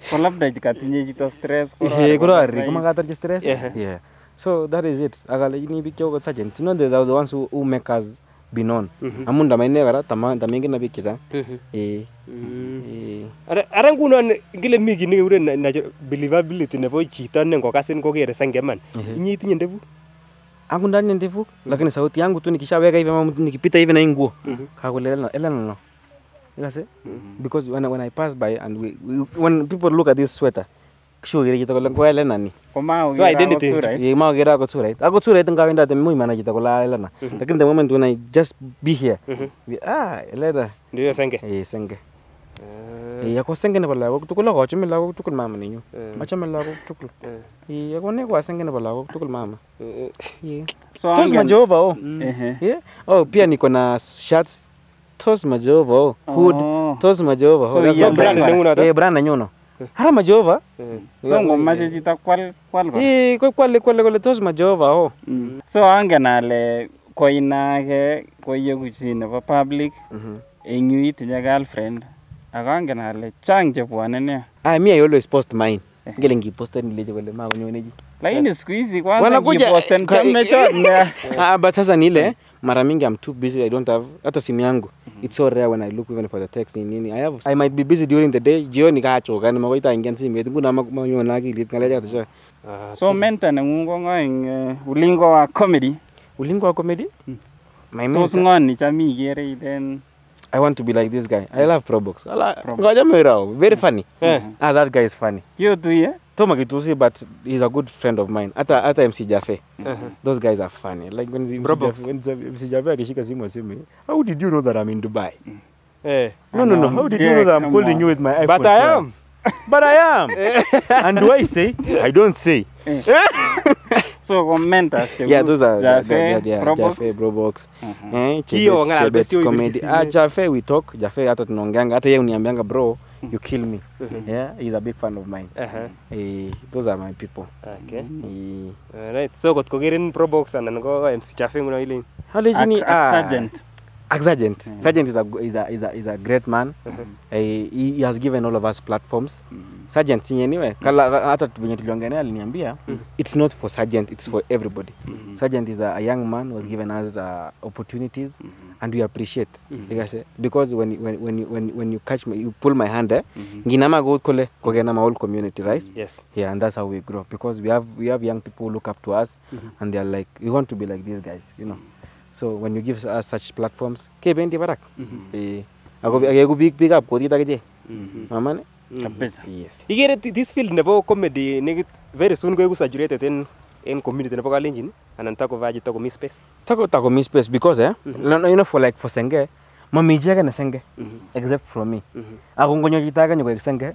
for love na jikati jikatinye jito stress ko (laughs) yeah ko ari kuma katar stress yeah. yeah so that is it agale ni bikyo ko sajen you know the, the ones who, who make us be known mm-hmm. amunda maine gara tama tamingi na bikita mm-hmm. eh mm -hmm. eh Mm. Yeah. Ara, ara ngunon ngile mi kit nekekure believability ngo kasin ko gere sangeman nyi tinye ndebut angu ndani ya ndevu mm lakini sauti yangu tu nikishaweka hivi ama nikipita hivi na hii nguo mm -hmm. kakulelana elana no because mm -hmm. because when, when I pass by and we, we, when people look at this sweater kishogere chito kole ngo elena ni so identity ye ma gera ko surait ako surait nga wenda te mui mana chito kola elena mhm. lakini the moment when I just be here mhm. we, ah elena ndio senge eh senge Eh ako senge nebo lagok tugul akochome lagok tugul mama nenyu. Achome lagok tugul. Eh ako ne ko asenge nebo lagok tugul mama. Eh. Tos majova oh. Mm. Eh. eh. Oh pia niko na shirts tos majova oh. Hood oh. tos majova oh. So brand nenyu na. Eh brand nenyu na. Eh. Hara majova. Ah. So ngomache chito kwal kwal ba. Eh kwal kwal kwal kwal tos majova oh. Mm. So angen ale koinake koiyeku chi nebo public. Mhm. Eng yu itinye girlfriend akangen ale chang chebwone nia ah, mi I always post mine eh. ngele ngiposten ileje kole makonyone ji lakini siku hizi kwanza ngiposten chomechot (laughs) nia ah, but sasa ni ile mara mingi I'm too busy I don't have hata simu yangu mhm. it's so rare when I look even for the text ni nini I have I might be busy during the day jioni kaachoka ni makoita ingian simet nguno manyone akilit ngaleja kabisa uh, so mentor nengung ko ng'o eng uh, eh, ulingo wa comedy ulingo wa comedy mm. tos ng'o nicham ikere then. I want to be like this guy. I love Probox. Ngoja Mirao, very funny. Yeah. Mhm. Ah, that guy is funny. Kio tu ye? Toma Kitusi but he's a good friend of mine. Ata, ata MC Jafe. Mm -hmm. Uh-huh. Those guys are funny. Like when MC Probox. when MC Jafe akishika simu aseme, "How did you know that I'm in Dubai?" Mm. Eh. Hey, no, no, no. How did you know that I'm calling you with my iPhone? But I am but I am. (laughs) and do I say? I don't say. Eh. (laughs) so comment us (laughs) yeah those are Jaffe, yeah, yeah, yeah, Jaffe Brobox uh -huh. eh, Chebet, comedy ah, Jaffe we talk Jaffe hata tunaongeanga hata yeye uniambianga bro mm-hmm. you kill me uh mm-hmm. -huh. yeah he's a big fan of mine uh -huh. eh, those are my people okay eh. all right so kotkokirin Brobox then go MC Jaffe nguno ile halijini ah, sergeant Axe ah, Sergeant. Mm. Sergeant is a, is a, is a, is a great man. Mm -hmm. uh, he, he has given all of us platforms. Mm. Sergeant yenyewe kala hata venye aliniambia mm-hmm. it's not for sergeant it's for everybody. Mm -hmm. Sergeant is a, a young man who has given us uh, opportunities mm -hmm. and we appreciate. Mm -hmm. Because, because when when when when when you catch me, you pull my hand eh mm -hmm. nginama go kole kogena whole community right? Yes. Yeah, and that's how we grow because we have we have young people who look up to us mm -hmm. and they are like we want to be like these guys, you know. Mm -hmm. So when you give us such platforms, kebendi barak. Mm-hmm. Eh, ako ako big big up kutit akichek. Mm-hmm. Maman mm-hmm. kabisa. Yes. this field nebo comedy ne very soon koiku saturated en en community nebo Kalenjin anan tako takomi space. Tako mi space because eh you know for like for senge momi chi age ne senge except from me. Ako ngonyo chito age nyokoik senge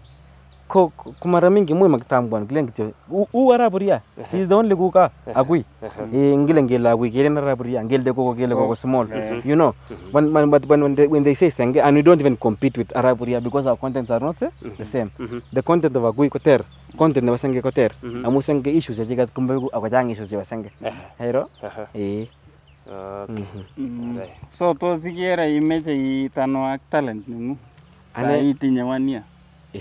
ko mara mingi mwe magtambwan kileng kityo u arap uria he is the only kuka agui (laughs) eh, ngile ngele agui kelen arap uria ngelde koko kile koko oh. small mm-hmm. you know mm-hmm. when when but when when they, when they say thing and we don't even compete with arap because our contents are not eh, the mm-hmm. same the content of agui koter content nebo wasenge koter ter amu senge issues chechiket kumbe akochang issues ya wasenge hero eh, uh-huh. eh. So to ikere imeje itano talent neng'ung. Sa itinye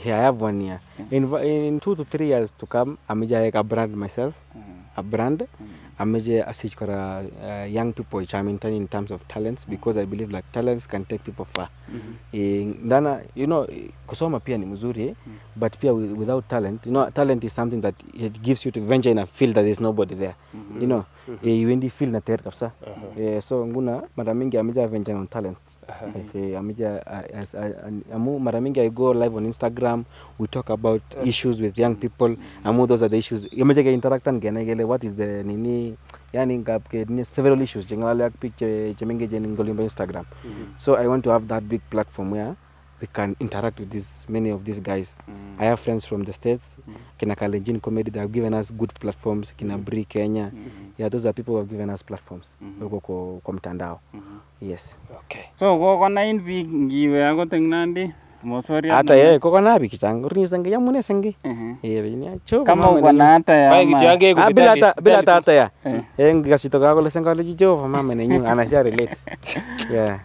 He, I have one year. Mm. In, in two to three years to come, I may like a brand myself, mm-hmm. a brand. Mm -hmm. I may assist for a young people which I'm intending in terms of talents mm-hmm. because I believe like talents can take people far. Mm -hmm. Dana, you know, kusoma pia ni mzuri eh? mm. but pia without talent, you know, talent is something that it gives you to venture in a field that is nobody there. Mm -hmm. You know, mm -hmm. e, iwendi field neter kabisa uh eh, -huh. so nguna mara mingi ameja avenging on talents uh eh, -huh. Eh, ameja amu mara mingi I go live on Instagram we talk about uh -huh. issues with young people amu those are the issues ameja ke interactan gene gele what is the nini yani ngapke ni several issues jengalale ak pic chemengejen ngolimba Instagram mm -hmm. so I want to have that big platform where yeah? we can interact with these many of these guys mm. i have friends from the states mm. kina kalenjin comedy they have given us good platforms kina mm. bri kenya mm -hmm. yeah those are people who have given us platforms mm -hmm. uko kwa, kwa mtandao mm -hmm. yes okay so kokonain biik ngiwe akot eng nandi hata yeye kokona biik chechang ringisenge yamune sengi mm-hmm. kama ukona hata ya ah, bila hata hata ya eng eh. kasito kakole sengole Jehova mama nenyu anasha relate (laughs) yeah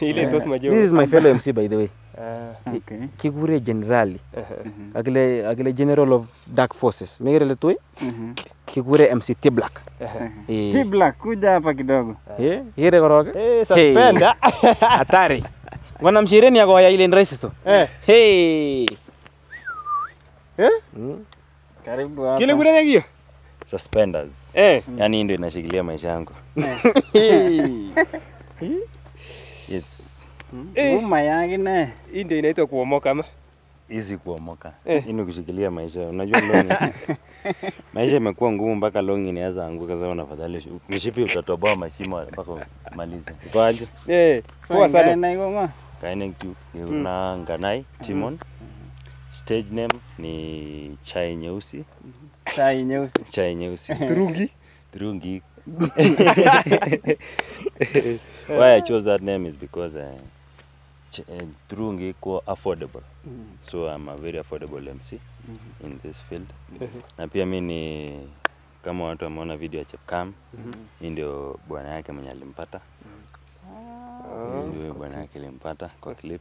ile eh, tos majo this is my fellow mc by the way uh, okay. Kigure generali uh -huh. akile akile general of dark forces megere le toi mm-hmm. uh mc t black uh -huh. Eh. t black kuja hapa kidogo eh ile koroge eh suspenda ah. (laughs) hatari ngona mshireni agoya ile nraisi tu eh hey eh mm. karibu hapa kile kure nagio suspenders eh yani ndio inashikilia maisha yangu eh. (laughs) Mm. Eh. Uma yake naye. Hii ndio inaitwa kuomoka hizi kuomoka. Eh. Ini kushikilia maisha. Unajua longi. (laughs) maisha imekuwa ngumu mpaka longi inaweza anguka sasa fadhali. Mshipi utatoboa mashimo mpaka umalize. Kwa aje? Eh. Poa sana. Na ngoma. Kaine kiu. Na nganai Timon. Stage name ni chai nyeusi. Chai nyeusi. Chai nyeusi. (laughs) Turungi. Turungi. (laughs) Why I chose that name is because uh, each and trungi kuwa affordable mm. -hmm. so I'm a very affordable MC mm -hmm. in this field mm-hmm. na pia mi ni kama watu wameona video ya Chepkam mm hii -hmm. ndio bwana yake mwenye alimpata mm. ndio bwana yake alimpata kwa clip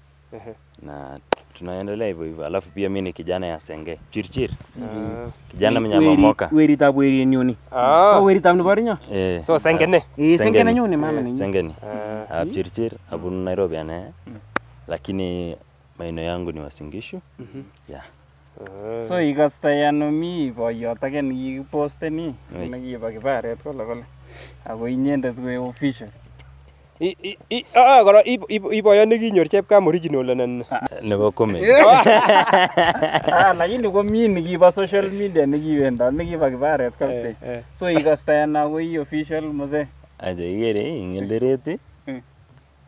na tunaendelea hivyo hivyo, alafu pia mi ni kijana ya senge chirchir mm ah, kijana mwenye mamoka tabu ah. oh, weri nyuni oh. weritab nebo rinyo eh. so sengene eh, sengene nyuni mama eh, sengene uh. ab chirchir abunu Nairobi ane mm lakini maeneo yangu ni Wasingishu. mm -hmm. yeah. Eh. So ikastoi ano mi boyot ake nikikiposteni nekibo kibaret kole kole ako inyendet koe official kora iboyot nekinyor chepkam original anan ah. nebo comedy (laughs) ah, ah, lakini komi nikibo social media nekiwendot nekibo kibaret kapte eh, eh. so ikastayan ako i official mose acha ikere ng'eldereti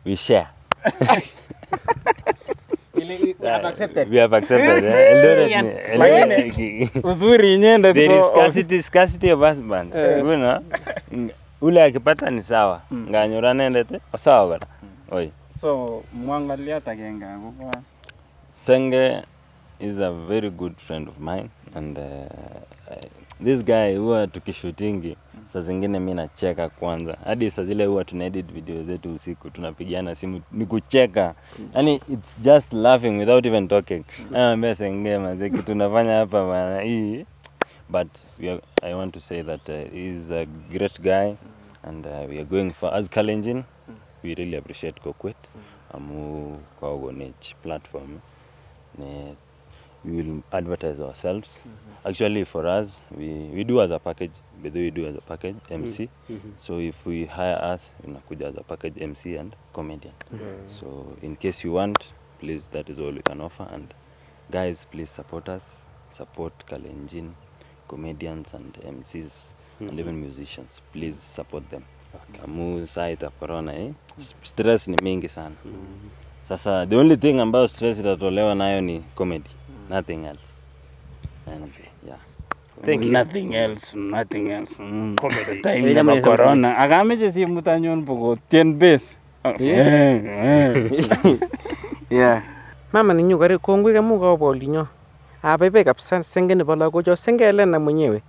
we share (laughs) (laughs) (laughs) uzuri is eh. ule akipata ni sawa. Hmm. Nganyura nendete sawa hmm. Senge is a very good friend of mine and uh, this guy huwa tukishutingi saa zingine mi nacheka kwanza, hadi saa zile huwa tunaedit video zetu usiku, tunapigana simu ni kucheka, yani it's just laughing without even talking. Anaambia yaani, sengee mazee, kitu nafanya hapa bana hii but we are, I want to say that uh, he is a great guy and uh, we are going for as Kalenjin we really appreciate coquet amu kwa platform ne we will advertise ourselves mm -hmm actually for us we, we do as a package bedhe we do as a package mc mm -hmm. so if we hire us unakuja as a package mc and comedian mm -hmm. so in case you want please that is all we can offer and guys please support us support kalenjin comedians and mcs mm -hmm. and mm-hmm. even musicians please support them okay. kamu saa itakorona eh? stress ni mingi sana mm -hmm. sasa the only thing ambayo stress itatolewa nayo ni comedy mm -hmm. nothing else envy. Akameche mm. simu anyun bokotien base. Yeah. Mama ninyu kare kongoi kamu kobo olinyo. Abaibai kabisa senge nebo lagocho senge Elena mwenyewe.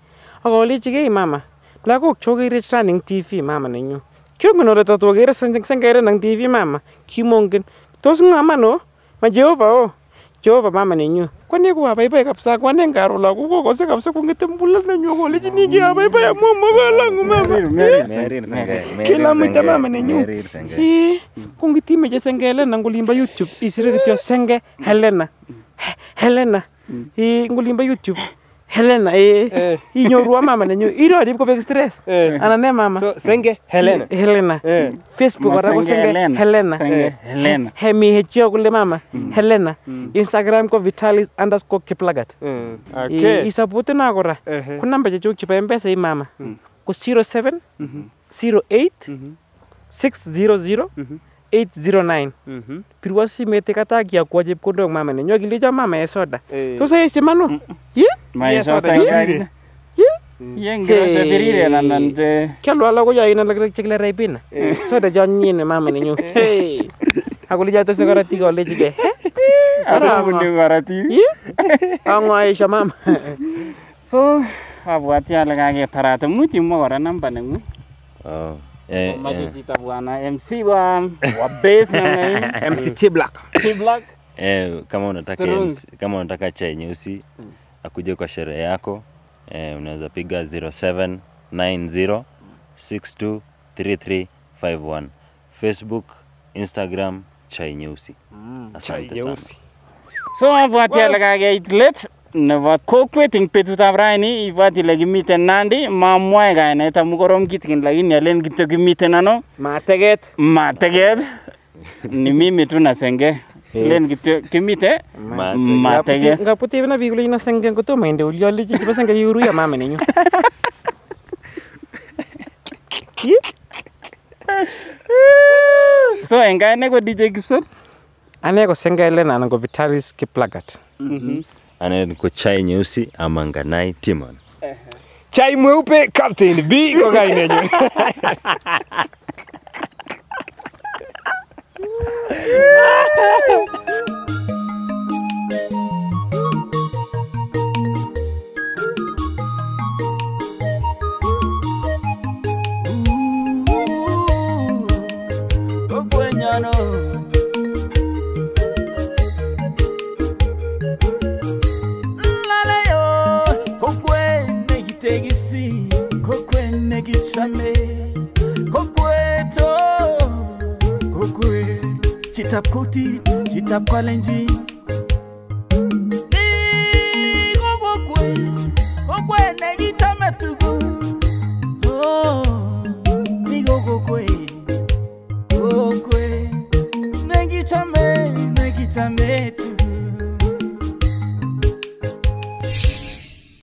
Akolenjigei mama, lagok chokerech rani eng TV mama nenyu. Kiongen ole tot okere senge Elena eng TV mama. Kimongen. Tos ng'ama no? Ma Jehova o. Oh. Jehova mama nenyu kwane kapsa kabisa kwane ngaro lagu kokose kabisa kongete mbula nenyu kolechini kiabaibai amu mogo langu mama eh? kila mita mama nenyu kongitimeche sengele Helena eh? ngulimba YouTube isire kityo senge Helena Helena mm. eh, ngulimba YouTube Helena eh eh. (laughs) inyorwa mama nenyu irori ipkobek stress eh. anan ne mama so, senge Helena Helena eh. Facebook ora ko senge Helena Helena, senge, eh. Helena. hemi hechio kule mama mm. Helena mm. Instagram ko vitalis underscore kiplagat mm. okay. isapote na kora uh -huh. kuna namba chechuk chepo mpesa i mama mm. ko 07 mm -hmm. 08 mm -hmm. 600 mm -hmm. 809 mm -hmm. pirwo simet ikatakia kwa chepkondok mama nenyo kilecho mama e soda eh. tos aeshe manu ye ye mm. yoin alak eh. soda chonyine mama nenyu eh. akulecho tese korotik olechike korotik ang'oesho mama so abwati ale kaketarat imuch imwa kora namba neng'ung Eh, majijita eh. bwana MC wa, wa (laughs) MC T Black T Black eh, kama unataka MC, kama unataka chai nyeusi mm. akuje kwa sherehe yako eh, unaweza piga 0790623351 Facebook, Instagram chai nyeusi mm, asante chai sana. So Well, nebo kokwet eng betutab raini ibwati ile kimiten Nandi mamwae kainet amu korom kitikin lakini alen kityo kimiten ano mateget mateget (laughs) ni mimi tu nasenge len kityo kimite mateget ngaput tebena biik kole nasenge uli ali ulioliji chebo senge yuru ya mama nenyu so eng kaine ko DJ Gibson ane ko senge len anan ko Vitalis Kiplagat mm -hmm anaye kwa chai nyeusi ama Nganai Timon. Chai mweupe Captain B kwa kainenyo. no. tekisi kokwene kichame kokweto kokwe chitap kuti chitap kwalenji Negichame, negichame tu